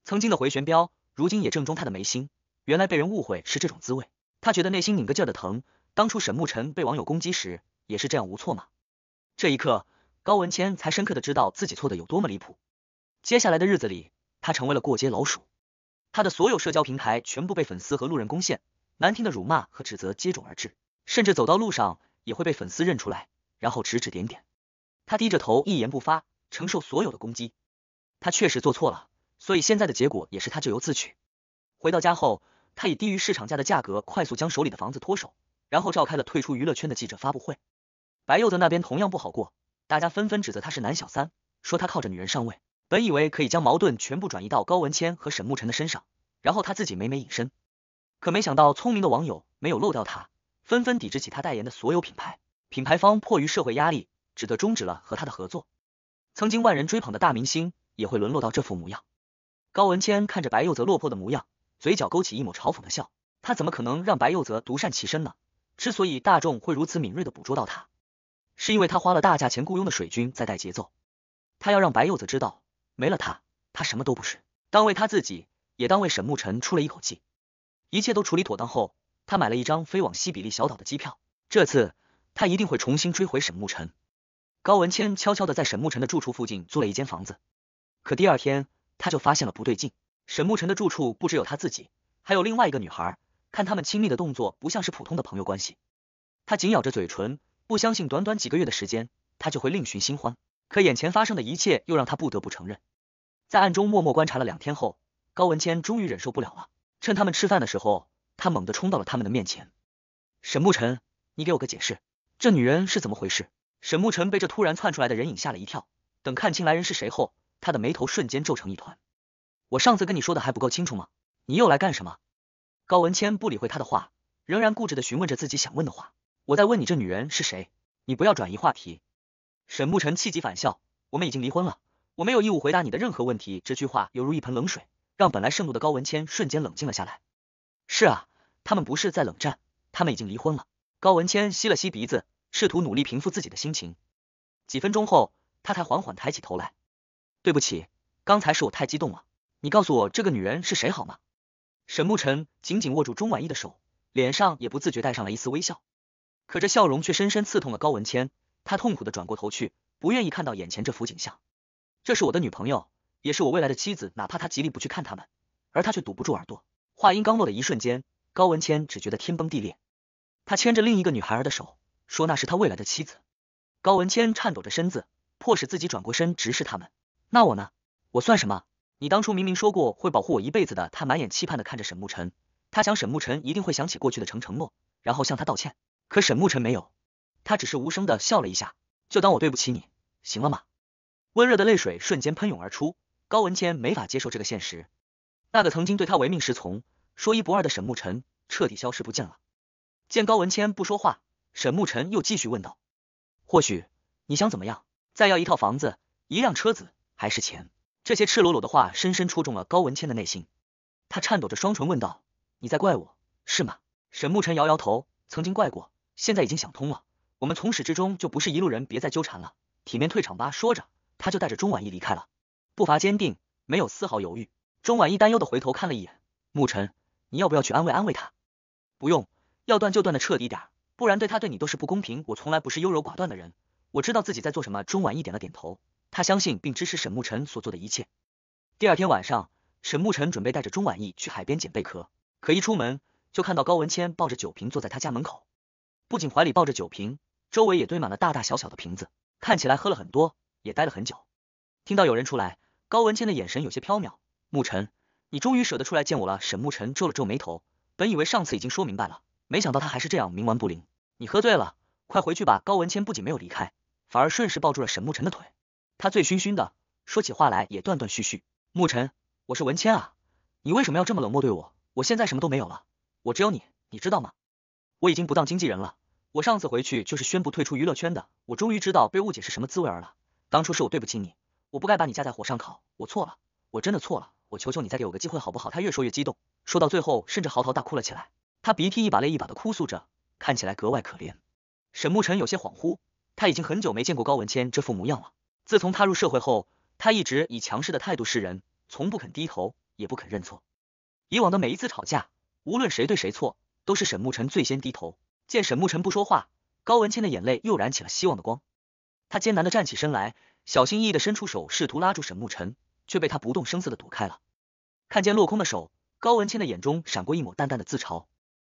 曾经的回旋镖，如今也正中他的眉心。原来被人误会是这种滋味，他觉得内心拧个劲儿的疼。当初沈慕辰被网友攻击时，也是这样无措吗？这一刻，高文谦才深刻的知道自己错的有多么离谱。接下来的日子里，他成为了过街老鼠，他的所有社交平台全部被粉丝和路人攻陷，难听的辱骂和指责接踵而至，甚至走到路上也会被粉丝认出来，然后指指点点。他低着头，一言不发，承受所有的攻击。他确实做错了，所以现在的结果也是他咎由自取。回到家后，他以低于市场价的价格快速将手里的房子脱手，然后召开了退出娱乐圈的记者发布会。白幼泽那边同样不好过，大家纷纷指责他是男小三，说他靠着女人上位。本以为可以将矛盾全部转移到高文谦和沈慕辰的身上，然后他自己美美隐身。可没想到，聪明的网友没有漏掉他，纷纷抵制起他代言的所有品牌。品牌方迫于社会压力，只得终止了和他的合作。曾经万人追捧的大明星，也会沦落到这副模样。高文谦看着白幼泽落魄的模样，嘴角勾起一抹嘲讽的笑。他怎么可能让白幼泽独善其身呢？之所以大众会如此敏锐地捕捉到他。是因为他花了大价钱雇佣的水军在带节奏，他要让白柚子知道，没了他，他什么都不是。当为他自己，也当为沈慕辰出了一口气。一切都处理妥当后，他买了一张飞往西比利小岛的机票。这次他一定会重新追回沈慕辰。高文谦悄悄的在沈慕辰的住处附近租了一间房子，可第二天他就发现了不对劲。沈慕辰的住处不只有他自己，还有另外一个女孩。看他们亲密的动作，不像是普通的朋友关系。他紧咬着嘴唇。不相信短短几个月的时间，他就会另寻新欢。可眼前发生的一切又让他不得不承认，在暗中默默观察了两天后，高文谦终于忍受不了了。趁他们吃饭的时候，他猛地冲到了他们的面前。沈木尘，你给我个解释，这女人是怎么回事？沈木尘被这突然窜出来的人影吓了一跳，等看清来人是谁后，他的眉头瞬间皱成一团。我上次跟你说的还不够清楚吗？你又来干什么？高文谦不理会他的话，仍然固执的询问着自己想问的话。我在问你，这女人是谁？你不要转移话题。沈慕辰气急反笑，我们已经离婚了，我没有义务回答你的任何问题。这句话犹如一盆冷水，让本来盛怒的高文谦瞬间冷静了下来。是啊，他们不是在冷战，他们已经离婚了。高文谦吸了吸鼻子，试图努力平复自己的心情。几分钟后，他才缓缓抬起头来。对不起，刚才是我太激动了。你告诉我这个女人是谁好吗？沈慕辰紧紧握住钟婉意的手，脸上也不自觉带上了一丝微笑。可这笑容却深深刺痛了高文谦，他痛苦的转过头去，不愿意看到眼前这幅景象。这是我的女朋友，也是我未来的妻子。哪怕他极力不去看他们，而他却堵不住耳朵。话音刚落的一瞬间，高文谦只觉得天崩地裂。他牵着另一个女孩儿的手，说那是他未来的妻子。高文谦颤抖着身子，迫使自己转过身直视他们。那我呢？我算什么？你当初明明说过会保护我一辈子的。他满眼期盼的看着沈木辰，他想沈木辰一定会想起过去的承承诺，然后向他道歉。可沈慕辰没有，他只是无声的笑了一下，就当我对不起你，行了吗？温热的泪水瞬间喷涌而出，高文谦没法接受这个现实，那个曾经对他唯命是从、说一不二的沈慕辰彻底消失不见了。见高文谦不说话，沈慕辰又继续问道：“或许你想怎么样？再要一套房子，一辆车子，还是钱？”这些赤裸裸的话深深戳中了高文谦的内心，他颤抖着双唇问道：“你在怪我，是吗？”沈慕辰摇摇头：“曾经怪过。”现在已经想通了，我们从始至终就不是一路人，别再纠缠了，体面退场吧。说着，他就带着钟婉意离开了，步伐坚定，没有丝毫犹豫。钟婉意担忧的回头看了一眼，牧尘，你要不要去安慰安慰他？不用，要断就断的彻底点，不然对他对你都是不公平。我从来不是优柔寡断的人，我知道自己在做什么。钟婉意点了点头，他相信并支持沈牧尘所做的一切。第二天晚上，沈牧尘准备带着钟婉意去海边捡贝壳，可一出门就看到高文谦抱着酒瓶坐在他家门口。不仅怀里抱着酒瓶，周围也堆满了大大小小的瓶子，看起来喝了很多，也待了很久。听到有人出来，高文谦的眼神有些飘渺。牧尘，你终于舍得出来见我了。沈牧尘皱了皱眉头，本以为上次已经说明白了，没想到他还是这样冥顽不灵。你喝醉了，快回去吧。高文谦不仅没有离开，反而顺势抱住了沈牧尘的腿。他醉醺醺的，说起话来也断断续续。牧尘，我是文谦啊，你为什么要这么冷漠对我？我现在什么都没有了，我只有你，你知道吗？我已经不当经纪人了，我上次回去就是宣布退出娱乐圈的。我终于知道被误解是什么滋味儿了。当初是我对不起你，我不该把你架在火上烤，我错了，我真的错了。我求求你再给我个机会好不好？他越说越激动，说到最后甚至嚎啕大哭了起来，他鼻涕一把泪一把的哭诉着，看起来格外可怜。沈木辰有些恍惚，他已经很久没见过高文谦这副模样了。自从踏入社会后，他一直以强势的态度示人，从不肯低头，也不肯认错。以往的每一次吵架，无论谁对谁错。都是沈慕尘最先低头，见沈慕尘不说话，高文谦的眼泪又燃起了希望的光。他艰难的站起身来，小心翼翼的伸出手，试图拉住沈慕尘，却被他不动声色的躲开了。看见落空的手，高文谦的眼中闪过一抹淡淡的自嘲。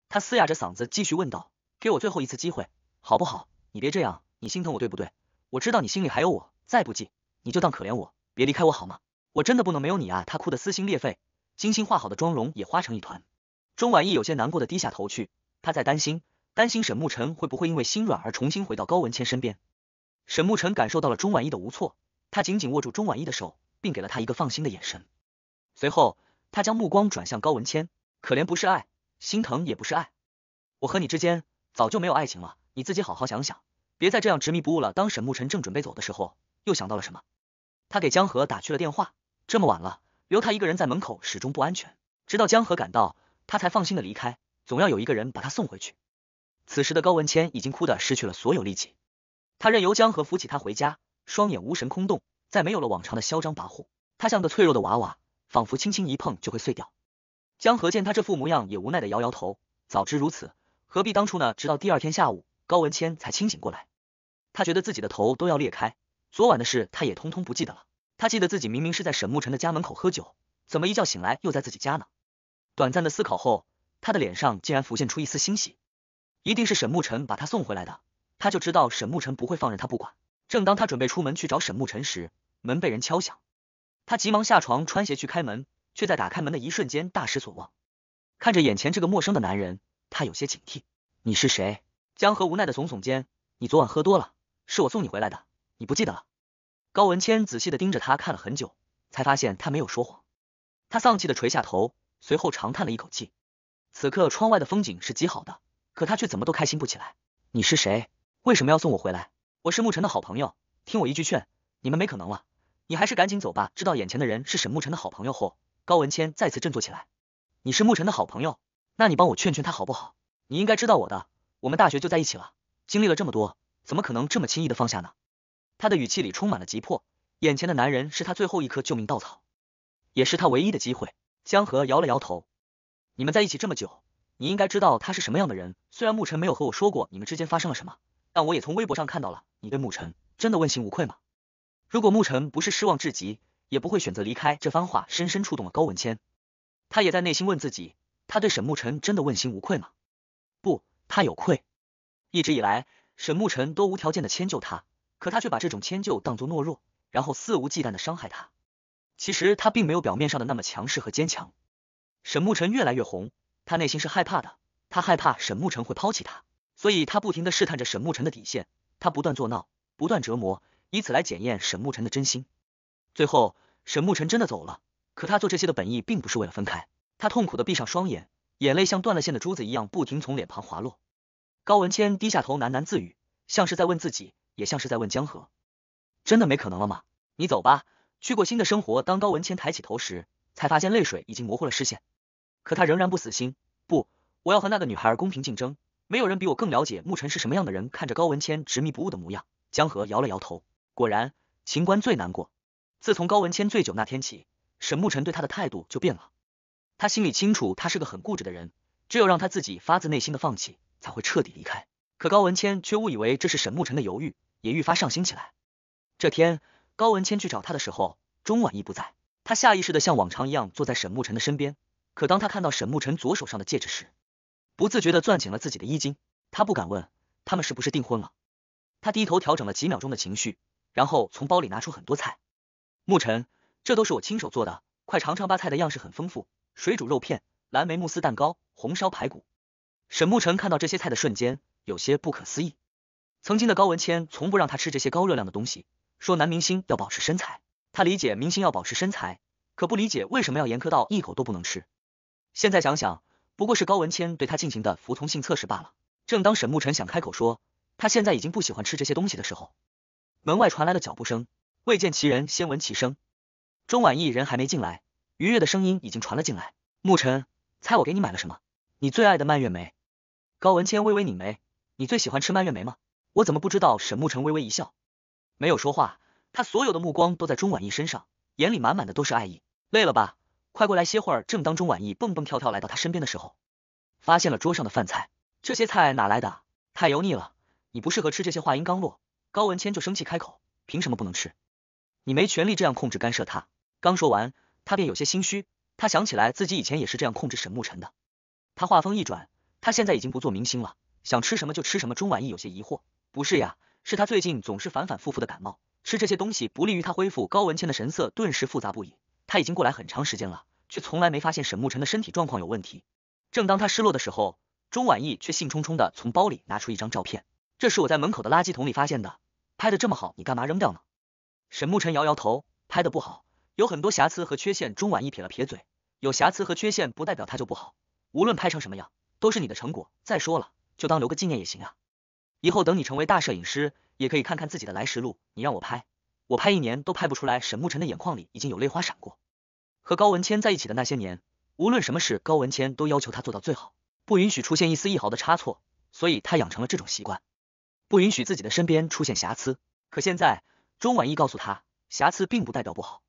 他嘶哑着嗓子继续问道：“给我最后一次机会，好不好？你别这样，你心疼我对不对？我知道你心里还有我，再不济你就当可怜我，别离开我好吗？我真的不能没有你啊！”他哭得撕心裂肺，精心画好的妆容也花成一团。钟婉意有些难过的低下头去，他在担心，担心沈慕辰会不会因为心软而重新回到高文谦身边。沈慕辰感受到了钟婉意的无措，他紧紧握住钟婉意的手，并给了他一个放心的眼神。随后，他将目光转向高文谦，可怜不是爱，心疼也不是爱，我和你之间早就没有爱情了，你自己好好想想，别再这样执迷不悟了。当沈慕辰正准备走的时候，又想到了什么，他给江河打去了电话。这么晚了，留他一个人在门口始终不安全。直到江河赶到。他才放心的离开，总要有一个人把他送回去。此时的高文谦已经哭得失去了所有力气，他任由江河扶起他回家，双眼无神空洞，再没有了往常的嚣张跋扈，他像个脆弱的娃娃，仿佛轻轻一碰就会碎掉。江河见他这副模样，也无奈的摇摇头，早知如此，何必当初呢？直到第二天下午，高文谦才清醒过来，他觉得自己的头都要裂开，昨晚的事他也通通不记得了。他记得自己明明是在沈慕辰的家门口喝酒，怎么一觉醒来又在自己家呢？短暂的思考后，他的脸上竟然浮现出一丝欣喜。一定是沈慕辰把他送回来的，他就知道沈慕辰不会放任他不管。正当他准备出门去找沈慕辰时，门被人敲响。他急忙下床穿鞋去开门，却在打开门的一瞬间大失所望。看着眼前这个陌生的男人，他有些警惕：“你是谁？”江河无奈的耸耸肩：“你昨晚喝多了，是我送你回来的，你不记得了？”高文谦仔细的盯着他看了很久，才发现他没有说谎。他丧气的垂下头。随后长叹了一口气，此刻窗外的风景是极好的，可他却怎么都开心不起来。你是谁？为什么要送我回来？我是沐晨的好朋友，听我一句劝，你们没可能了，你还是赶紧走吧。知道眼前的人是沈沐晨的好朋友后，高文谦再次振作起来。你是沐晨的好朋友，那你帮我劝劝他好不好？你应该知道我的，我们大学就在一起了，经历了这么多，怎么可能这么轻易的放下呢？他的语气里充满了急迫，眼前的男人是他最后一颗救命稻草，也是他唯一的机会。江河摇了摇头，你们在一起这么久，你应该知道他是什么样的人。虽然牧尘没有和我说过你们之间发生了什么，但我也从微博上看到了。你对牧尘真的问心无愧吗？如果牧尘不是失望至极，也不会选择离开。这番话深深触动了高文谦，他也在内心问自己，他对沈牧尘真的问心无愧吗？不，他有愧。一直以来，沈牧尘都无条件的迁就他，可他却把这种迁就当作懦弱，然后肆无忌惮的伤害他。其实他并没有表面上的那么强势和坚强。沈慕辰越来越红，他内心是害怕的，他害怕沈慕辰会抛弃他，所以他不停的试探着沈慕辰的底线，他不断作闹，不断折磨，以此来检验沈慕辰的真心。最后，沈慕辰真的走了，可他做这些的本意并不是为了分开。他痛苦的闭上双眼，眼泪像断了线的珠子一样不停从脸庞滑落。高文谦低下头喃喃自语，像是在问自己，也像是在问江河：“真的没可能了吗？你走吧。”去过新的生活。当高文谦抬起头时，才发现泪水已经模糊了视线。可他仍然不死心。不，我要和那个女孩儿公平竞争。没有人比我更了解牧尘是什么样的人。看着高文谦执迷不悟的模样，江河摇了摇头。果然，秦观最难过。自从高文谦醉酒那天起，沈牧尘对他的态度就变了。他心里清楚，他是个很固执的人。只有让他自己发自内心的放弃，才会彻底离开。可高文谦却误以为这是沈牧尘的犹豫，也愈发上心起来。这天。高文谦去找他的时候，钟婉意不在。他下意识的像往常一样坐在沈慕辰的身边。可当他看到沈慕辰左手上的戒指时，不自觉的攥紧了自己的衣襟。他不敢问他们是不是订婚了。他低头调整了几秒钟的情绪，然后从包里拿出很多菜。慕辰，这都是我亲手做的，快尝尝吧。菜的样式很丰富，水煮肉片、蓝莓慕斯蛋糕、红烧排骨。沈慕辰看到这些菜的瞬间，有些不可思议。曾经的高文谦从不让他吃这些高热量的东西。说男明星要保持身材，他理解明星要保持身材，可不理解为什么要严苛到一口都不能吃。现在想想，不过是高文谦对他进行的服从性测试罢了。正当沈慕辰想开口说他现在已经不喜欢吃这些东西的时候，门外传来了脚步声，未见其人，先闻其声。钟婉意人还没进来，愉悦的声音已经传了进来。沐晨，猜我给你买了什么？你最爱的蔓越莓。高文谦微微拧眉，你最喜欢吃蔓越莓吗？我怎么不知道？沈牧辰微微一笑。没有说话，他所有的目光都在钟婉意身上，眼里满满的都是爱意。累了吧，快过来歇会儿。正当钟婉意蹦蹦跳跳来到他身边的时候，发现了桌上的饭菜，这些菜哪来的？太油腻了，你不适合吃这些。话音刚落，高文谦就生气开口，凭什么不能吃？你没权利这样控制干涉他。刚说完，他便有些心虚，他想起来自己以前也是这样控制沈慕晨的。他话锋一转，他现在已经不做明星了，想吃什么就吃什么。钟婉意有些疑惑，不是呀。是他最近总是反反复复的感冒，吃这些东西不利于他恢复。高文倩的神色顿时复杂不已，他已经过来很长时间了，却从来没发现沈慕辰的身体状况有问题。正当他失落的时候，钟婉意却兴冲冲的从包里拿出一张照片，这是我在门口的垃圾桶里发现的，拍的这么好，你干嘛扔掉呢？沈慕辰摇摇头，拍的不好，有很多瑕疵和缺陷。钟婉意撇了撇嘴，有瑕疵和缺陷不代表它就不好，无论拍成什么样，都是你的成果。再说了，就当留个纪念也行啊。以后等你成为大摄影师，也可以看看自己的来时路。你让我拍，我拍一年都拍不出来。沈慕辰的眼眶里已经有泪花闪过。和高文谦在一起的那些年，无论什么事，高文谦都要求他做到最好，不允许出现一丝一毫的差错，所以他养成了这种习惯，不允许自己的身边出现瑕疵。可现在，钟婉意告诉他，瑕疵并不代表不好。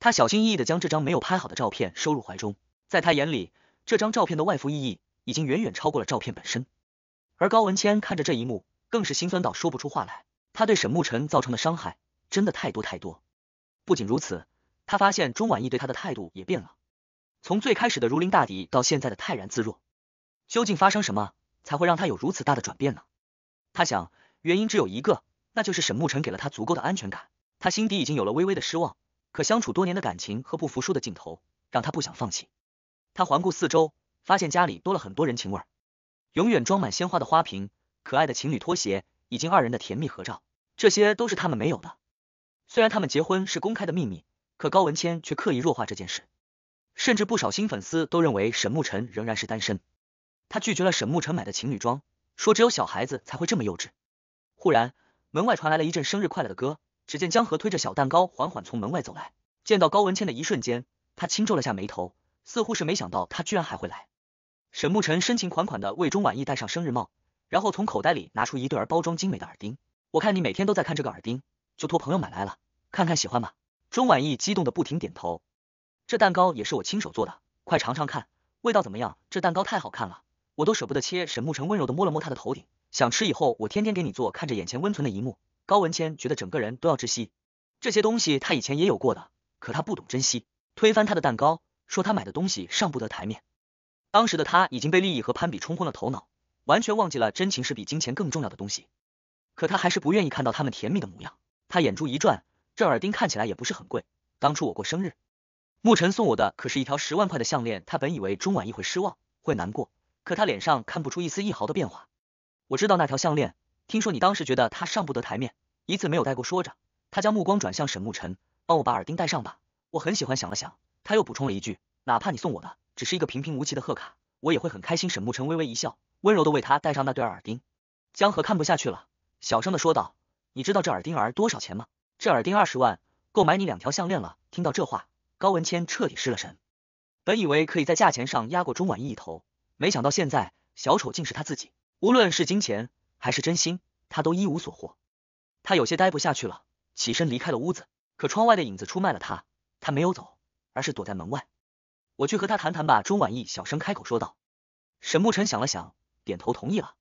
他小心翼翼的将这张没有拍好的照片收入怀中，在他眼里，这张照片的外服意义已经远远超过了照片本身。而高文谦看着这一幕，更是心酸到说不出话来。他对沈慕辰造成的伤害真的太多太多。不仅如此，他发现钟婉意对他的态度也变了，从最开始的如临大敌到现在的泰然自若。究竟发生什么才会让他有如此大的转变呢？他想，原因只有一个，那就是沈慕辰给了他足够的安全感。他心底已经有了微微的失望，可相处多年的感情和不服输的劲头让他不想放弃。他环顾四周，发现家里多了很多人情味。永远装满鲜花的花瓶，可爱的情侣拖鞋，以及二人的甜蜜合照，这些都是他们没有的。虽然他们结婚是公开的秘密，可高文谦却刻意弱化这件事，甚至不少新粉丝都认为沈慕辰仍然是单身。他拒绝了沈慕辰买的情侣装，说只有小孩子才会这么幼稚。忽然，门外传来了一阵生日快乐的歌，只见江河推着小蛋糕缓缓从门外走来。见到高文谦的一瞬间，他轻皱了下眉头，似乎是没想到他居然还会来。沈慕辰深情款款的为钟婉意戴上生日帽，然后从口袋里拿出一对儿包装精美的耳钉。我看你每天都在看这个耳钉，就托朋友买来了，看看喜欢吗？钟婉意激动的不停点头。这蛋糕也是我亲手做的，快尝尝看，味道怎么样？这蛋糕太好看了，我都舍不得切。沈慕辰温柔的摸了摸他的头顶，想吃以后我天天给你做。看着眼前温存的一幕，高文谦觉得整个人都要窒息。这些东西他以前也有过的，可他不懂珍惜，推翻他的蛋糕，说他买的东西上不得台面。当时的他已经被利益和攀比冲昏了头脑，完全忘记了真情是比金钱更重要的东西。可他还是不愿意看到他们甜蜜的模样。他眼珠一转，这耳钉看起来也不是很贵。当初我过生日，沐晨送我的可是一条十万块的项链。他本以为钟婉意会失望，会难过，可他脸上看不出一丝一毫的变化。我知道那条项链，听说你当时觉得它上不得台面，一次没有戴过。说着，他将目光转向沈沐尘，帮我把耳钉戴上吧，我很喜欢。想了想，他又补充了一句，哪怕你送我的。只是一个平平无奇的贺卡，我也会很开心。沈木尘微微一笑，温柔的为他戴上那对耳钉。江河看不下去了，小声的说道：“你知道这耳钉儿多少钱吗？这耳钉二十万，够买你两条项链了。”听到这话，高文谦彻底失了神。本以为可以在价钱上压过钟婉意一头，没想到现在小丑竟是他自己。无论是金钱还是真心，他都一无所获。他有些待不下去了，起身离开了屋子。可窗外的影子出卖了他，他没有走，而是躲在门外。我去和他谈谈吧。”钟婉意小声开口说道。沈慕辰想了想，点头同意了。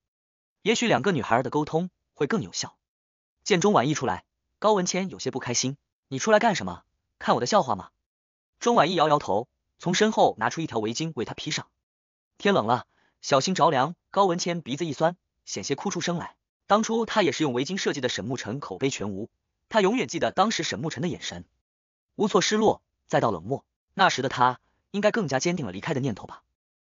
也许两个女孩的沟通会更有效。见钟婉意出来，高文谦有些不开心：“你出来干什么？看我的笑话吗？”钟婉意摇摇头，从身后拿出一条围巾为他披上。天冷了，小心着凉。高文谦鼻子一酸，险些哭出声来。当初他也是用围巾设计的，沈慕辰口碑全无。他永远记得当时沈慕辰的眼神，无措、失落，再到冷漠。那时的他。应该更加坚定了离开的念头吧。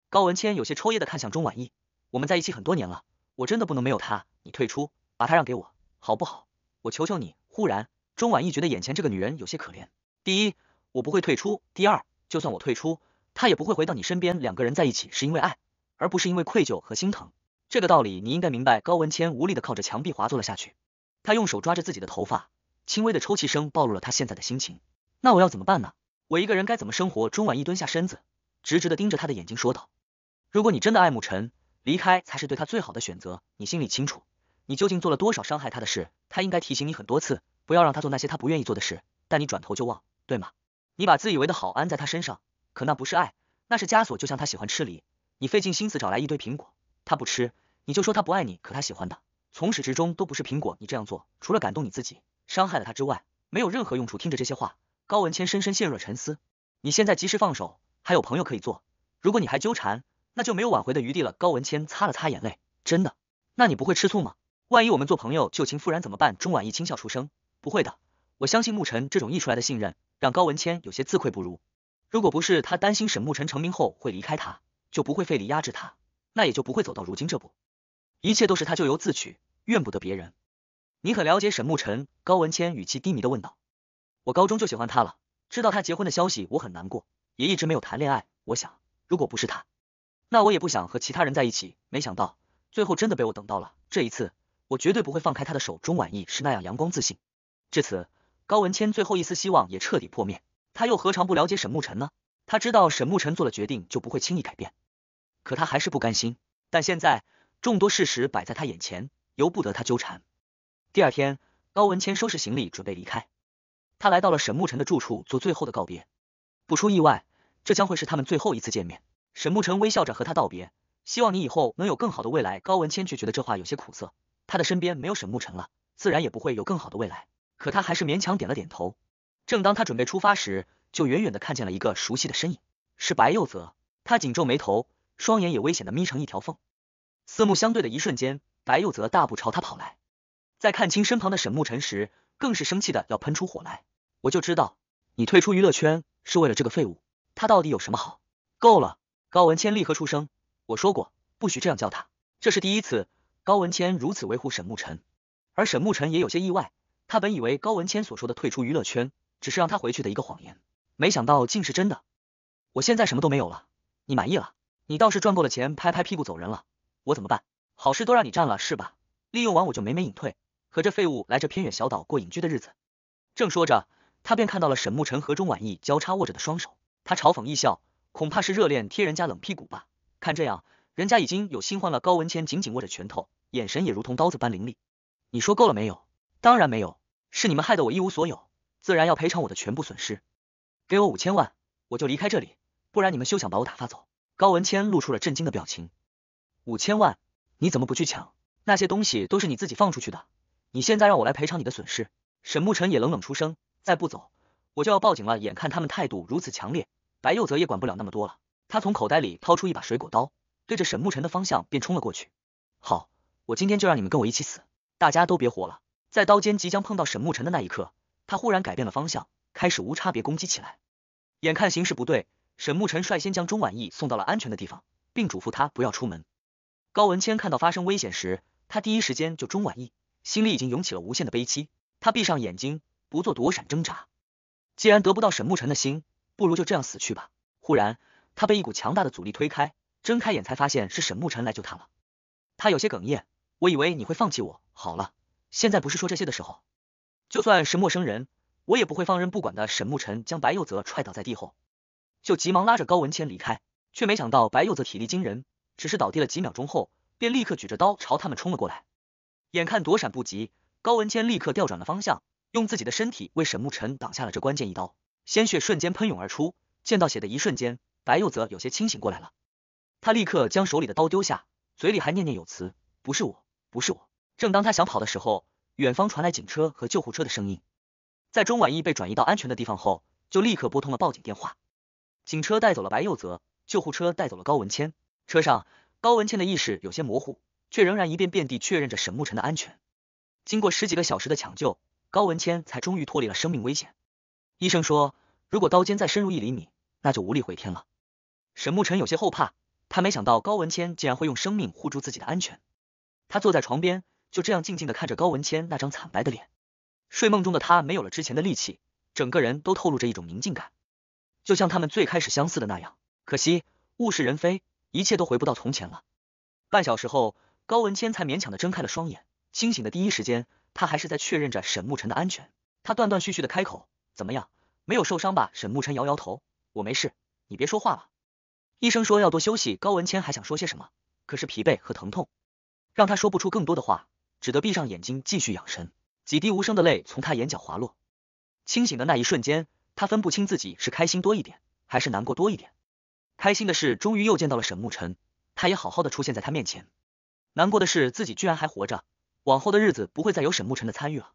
高文谦有些抽噎的看向钟婉意，我们在一起很多年了，我真的不能没有他。你退出，把他让给我，好不好？我求求你。忽然，钟婉意觉得眼前这个女人有些可怜。第一，我不会退出；第二，就算我退出，他也不会回到你身边。两个人在一起是因为爱，而不是因为愧疚和心疼。这个道理你应该明白。高文谦无力的靠着墙壁滑坐了下去，他用手抓着自己的头发，轻微的抽泣声暴露了他现在的心情。那我要怎么办呢？我一个人该怎么生活？钟婉一蹲下身子，直直的盯着他的眼睛说道：“如果你真的爱慕晨，离开才是对他最好的选择。你心里清楚，你究竟做了多少伤害他的事，他应该提醒你很多次，不要让他做那些他不愿意做的事。但你转头就忘，对吗？你把自以为的好安在他身上，可那不是爱，那是枷锁。就像他喜欢吃梨，你费尽心思找来一堆苹果，他不吃，你就说他不爱你。可他喜欢的，从始至终都不是苹果。你这样做，除了感动你自己，伤害了他之外，没有任何用处。听着这些话。”高文谦深深陷入了沉思。你现在及时放手，还有朋友可以做。如果你还纠缠，那就没有挽回的余地了。高文谦擦了擦眼泪，真的？那你不会吃醋吗？万一我们做朋友，旧情复燃怎么办？钟婉意轻笑出声，不会的，我相信沐晨这种溢出来的信任，让高文谦有些自愧不如。如果不是他担心沈慕尘成名后会离开他，就不会费力压制他，那也就不会走到如今这步。一切都是他咎由自取，怨不得别人。你很了解沈慕尘？高文谦语气低迷的问道。我高中就喜欢他了，知道他结婚的消息，我很难过，也一直没有谈恋爱。我想，如果不是他，那我也不想和其他人在一起。没想到，最后真的被我等到了。这一次，我绝对不会放开他的手。钟婉意是那样阳光自信，至此，高文谦最后一丝希望也彻底破灭。他又何尝不了解沈慕辰呢？他知道沈慕辰做了决定就不会轻易改变，可他还是不甘心。但现在，众多事实摆在他眼前，由不得他纠缠。第二天，高文谦收拾行李准备离开。他来到了沈慕尘的住处，做最后的告别。不出意外，这将会是他们最后一次见面。沈慕尘微笑着和他道别，希望你以后能有更好的未来。高文谦却觉得这话有些苦涩，他的身边没有沈慕尘了，自然也不会有更好的未来。可他还是勉强点了点头。正当他准备出发时，就远远的看见了一个熟悉的身影，是白佑泽。他紧皱眉头，双眼也危险的眯成一条缝。四目相对的一瞬间，白佑泽大步朝他跑来，在看清身旁的沈慕尘时。更是生气的要喷出火来，我就知道你退出娱乐圈是为了这个废物，他到底有什么好？够了，高文谦立刻出声，我说过不许这样叫他，这是第一次高文谦如此维护沈慕辰，而沈慕辰也有些意外，他本以为高文谦所说的退出娱乐圈只是让他回去的一个谎言，没想到竟是真的。我现在什么都没有了，你满意了？你倒是赚够了钱，拍拍屁股走人了，我怎么办？好事都让你占了是吧？利用完我就美美隐退。和这废物来这偏远小岛过隐居的日子。正说着，他便看到了沈慕尘和钟婉意交叉握着的双手。他嘲讽一笑，恐怕是热恋贴人家冷屁股吧？看这样，人家已经有新欢了。高文谦紧紧握着拳头，眼神也如同刀子般凌厉。你说够了没有？当然没有，是你们害得我一无所有，自然要赔偿我的全部损失。给我五千万，我就离开这里，不然你们休想把我打发走。高文谦露出了震惊的表情。五千万？你怎么不去抢？那些东西都是你自己放出去的？你现在让我来赔偿你的损失，沈慕辰也冷冷出声，再不走我就要报警了。眼看他们态度如此强烈，白佑泽也管不了那么多了，他从口袋里掏出一把水果刀，对着沈慕辰的方向便冲了过去。好，我今天就让你们跟我一起死，大家都别活了。在刀尖即将碰到沈慕辰的那一刻，他忽然改变了方向，开始无差别攻击起来。眼看形势不对，沈慕辰率先将钟婉意送到了安全的地方，并嘱咐他不要出门。高文谦看到发生危险时，他第一时间救钟婉意。心里已经涌起了无限的悲凄，他闭上眼睛，不做躲闪挣扎。既然得不到沈慕辰的心，不如就这样死去吧。忽然，他被一股强大的阻力推开，睁开眼才发现是沈慕辰来救他了。他有些哽咽，我以为你会放弃我。好了，现在不是说这些的时候。就算是陌生人，我也不会放任不管的。沈慕辰将白幼泽踹倒在地后，就急忙拉着高文谦离开，却没想到白幼泽体力惊人，只是倒地了几秒钟后，便立刻举着刀朝他们冲了过来。眼看躲闪不及，高文谦立刻调转了方向，用自己的身体为沈木辰挡下了这关键一刀，鲜血瞬间喷涌而出。见到血的一瞬间，白佑泽有些清醒过来了，他立刻将手里的刀丢下，嘴里还念念有词：“不是我，不是我。”正当他想跑的时候，远方传来警车和救护车的声音。在钟婉意被转移到安全的地方后，就立刻拨通了报警电话。警车带走了白佑泽，救护车带走了高文谦。车上，高文谦的意识有些模糊。却仍然一遍遍地确认着沈慕尘的安全。经过十几个小时的抢救，高文谦才终于脱离了生命危险。医生说，如果刀尖再深入一厘米，那就无力回天了。沈慕尘有些后怕，他没想到高文谦竟然会用生命护住自己的安全。他坐在床边，就这样静静地看着高文谦那张惨白的脸。睡梦中的他没有了之前的力气，整个人都透露着一种宁静感，就像他们最开始相似的那样。可惜物是人非，一切都回不到从前了。半小时后。高文谦才勉强的睁开了双眼，清醒的第一时间，他还是在确认着沈慕辰的安全。他断断续续的开口：“怎么样，没有受伤吧？”沈慕辰摇摇头：“我没事，你别说话了。医生说要多休息。”高文谦还想说些什么，可是疲惫和疼痛让他说不出更多的话，只得闭上眼睛继续养神。几滴无声的泪从他眼角滑落。清醒的那一瞬间，他分不清自己是开心多一点，还是难过多一点。开心的是终于又见到了沈慕辰，他也好好的出现在他面前。难过的是自己居然还活着，往后的日子不会再有沈慕辰的参与了，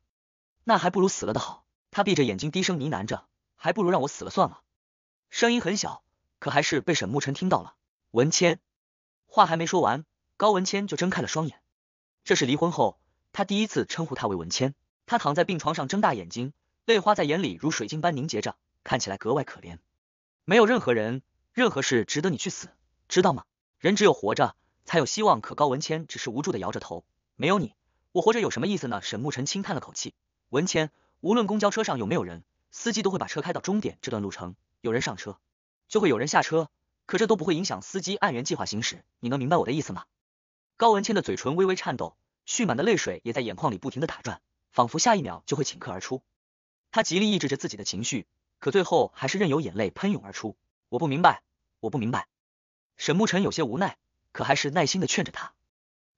那还不如死了的好。他闭着眼睛低声呢喃着，还不如让我死了算了。声音很小，可还是被沈慕辰听到了。文谦，话还没说完，高文谦就睁开了双眼。这是离婚后他第一次称呼他为文谦。他躺在病床上，睁大眼睛，泪花在眼里如水晶般凝结着，看起来格外可怜。没有任何人、任何事值得你去死，知道吗？人只有活着。才有希望。可高文谦只是无助的摇着头，没有你，我活着有什么意思呢？沈慕辰轻叹了口气。文谦，无论公交车上有没有人，司机都会把车开到终点。这段路程，有人上车，就会有人下车，可这都不会影响司机按原计划行驶。你能明白我的意思吗？高文谦的嘴唇微微颤抖，蓄满的泪水也在眼眶里不停的打转，仿佛下一秒就会顷刻而出。他极力抑制着自己的情绪，可最后还是任由眼泪喷涌而出。我不明白，我不明白。沈慕辰有些无奈。可还是耐心的劝着他。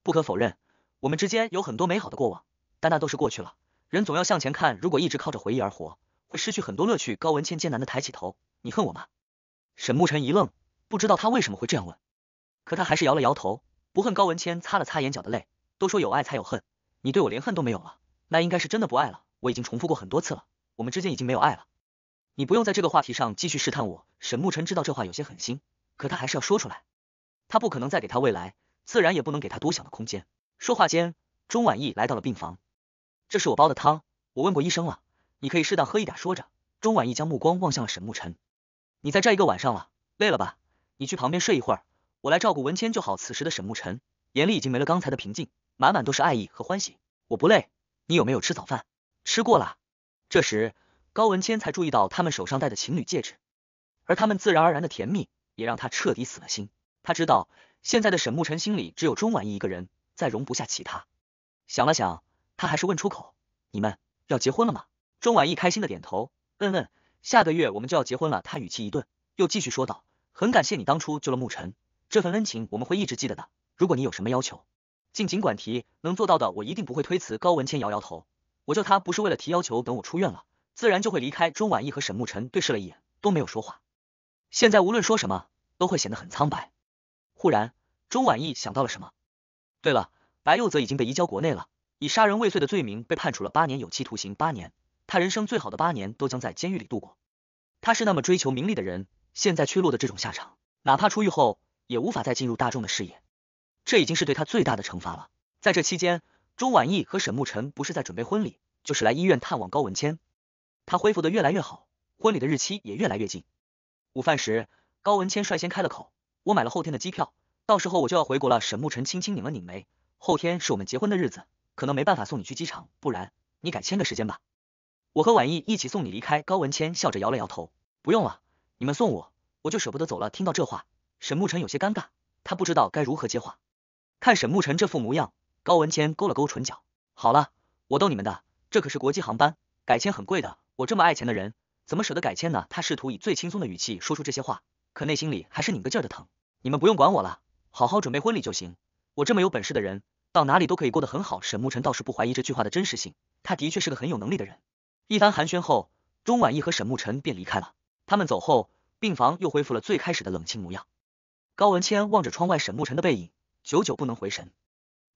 不可否认，我们之间有很多美好的过往，但那都是过去了。人总要向前看，如果一直靠着回忆而活，会失去很多乐趣。高文谦艰难的抬起头：“你恨我吗？”沈慕尘一愣，不知道他为什么会这样问，可他还是摇了摇头，不恨高文谦，擦了擦眼角的泪。都说有爱才有恨，你对我连恨都没有了，那应该是真的不爱了。我已经重复过很多次了，我们之间已经没有爱了。你不用在这个话题上继续试探我。沈慕尘知道这话有些狠心，可他还是要说出来。他不可能再给他未来，自然也不能给他多想的空间。说话间，钟婉意来到了病房，这是我煲的汤，我问过医生了，你可以适当喝一点。说着，钟婉意将目光望向了沈慕辰，你在这一个晚上了，累了吧？你去旁边睡一会儿，我来照顾文谦就好。此时的沈慕辰眼里已经没了刚才的平静，满满都是爱意和欢喜。我不累，你有没有吃早饭？吃过啦。这时高文谦才注意到他们手上戴的情侣戒指，而他们自然而然的甜蜜，也让他彻底死了心。他知道现在的沈慕辰心里只有钟婉意一个人，再容不下其他。想了想，他还是问出口：“你们要结婚了吗？”钟婉意开心的点头：“嗯嗯，下个月我们就要结婚了。”他语气一顿，又继续说道：“很感谢你当初救了慕辰，这份恩情我们会一直记得的。如果你有什么要求，尽尽管提，能做到的我一定不会推辞。”高文谦摇摇头：“我救他不是为了提要求，等我出院了，自然就会离开。”钟婉意和沈慕辰对视了一眼，都没有说话。现在无论说什么，都会显得很苍白。忽然，钟婉意想到了什么。对了，白佑泽已经被移交国内了，以杀人未遂的罪名被判处了八年有期徒刑。八年，他人生最好的八年都将在监狱里度过。他是那么追求名利的人，现在却落得这种下场，哪怕出狱后也无法再进入大众的视野，这已经是对他最大的惩罚了。在这期间，钟婉意和沈慕辰不是在准备婚礼，就是来医院探望高文谦。他恢复的越来越好，婚礼的日期也越来越近。午饭时，高文谦率先开了口。我买了后天的机票，到时候我就要回国了。沈慕辰轻轻拧了拧眉，后天是我们结婚的日子，可能没办法送你去机场，不然你改签个时间吧。我和婉意一起送你离开。高文谦笑着摇了摇头，不用了，你们送我，我就舍不得走了。听到这话，沈慕辰有些尴尬，他不知道该如何接话。看沈慕辰这副模样，高文谦勾了勾唇角，好了，我逗你们的，这可是国际航班，改签很贵的，我这么爱钱的人，怎么舍得改签呢？他试图以最轻松的语气说出这些话，可内心里还是拧个劲儿的疼。你们不用管我了，好好准备婚礼就行。我这么有本事的人，到哪里都可以过得很好。沈慕尘倒是不怀疑这句话的真实性，他的确是个很有能力的人。一番寒暄后，钟婉意和沈慕尘便离开了。他们走后，病房又恢复了最开始的冷清模样。高文谦望着窗外沈慕尘的背影，久久不能回神。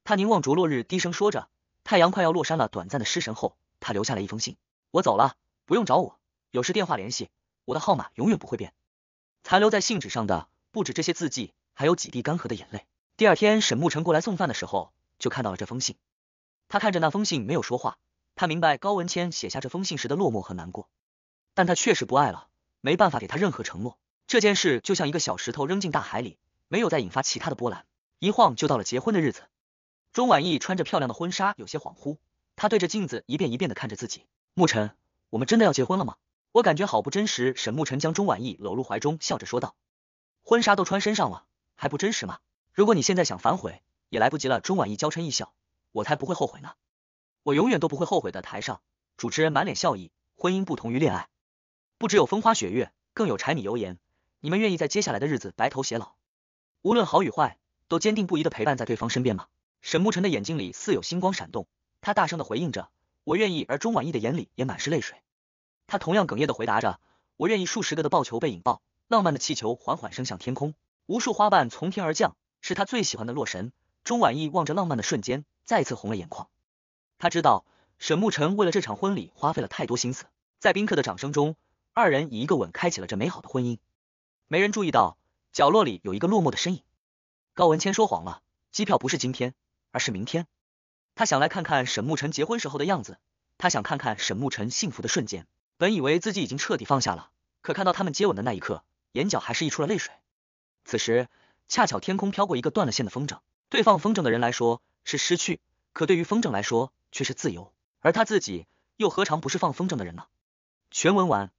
他凝望着落日，低声说着：“太阳快要落山了。”短暂的失神后，他留下了一封信：“我走了，不用找我，有事电话联系，我的号码永远不会变。”残留在信纸上的。不止这些字迹，还有几滴干涸的眼泪。第二天，沈慕晨过来送饭的时候，就看到了这封信。他看着那封信，没有说话。他明白高文谦写下这封信时的落寞和难过，但他确实不爱了，没办法给他任何承诺。这件事就像一个小石头扔进大海里，没有再引发其他的波澜。一晃就到了结婚的日子，钟婉意穿着漂亮的婚纱，有些恍惚。她对着镜子一遍一遍的看着自己。沐晨，我们真的要结婚了吗？我感觉好不真实。沈慕晨将钟婉意搂入怀中，笑着说道。婚纱都穿身上了，还不真实吗？如果你现在想反悔，也来不及了。钟婉意娇嗔一笑，我才不会后悔呢，我永远都不会后悔的。台上主持人满脸笑意，婚姻不同于恋爱，不只有风花雪月，更有柴米油盐。你们愿意在接下来的日子白头偕老，无论好与坏，都坚定不移的陪伴在对方身边吗？沈慕辰的眼睛里似有星光闪动，他大声的回应着，我愿意。而钟婉意的眼里也满是泪水，他同样哽咽的回答着，我愿意。数十个的抱球被引爆。浪漫的气球缓缓升向天空，无数花瓣从天而降，是他最喜欢的洛神钟婉意望着浪漫的瞬间，再次红了眼眶。他知道沈慕辰为了这场婚礼花费了太多心思，在宾客的掌声中，二人以一个吻开启了这美好的婚姻。没人注意到角落里有一个落寞的身影。高文谦说谎了，机票不是今天，而是明天。他想来看看沈慕辰结婚时候的样子，他想看看沈慕辰幸福的瞬间。本以为自己已经彻底放下了，可看到他们接吻的那一刻。眼角还是溢出了泪水。此时恰巧天空飘过一个断了线的风筝，对放风筝的人来说是失去，可对于风筝来说却是自由。而他自己又何尝不是放风筝的人呢？全文完。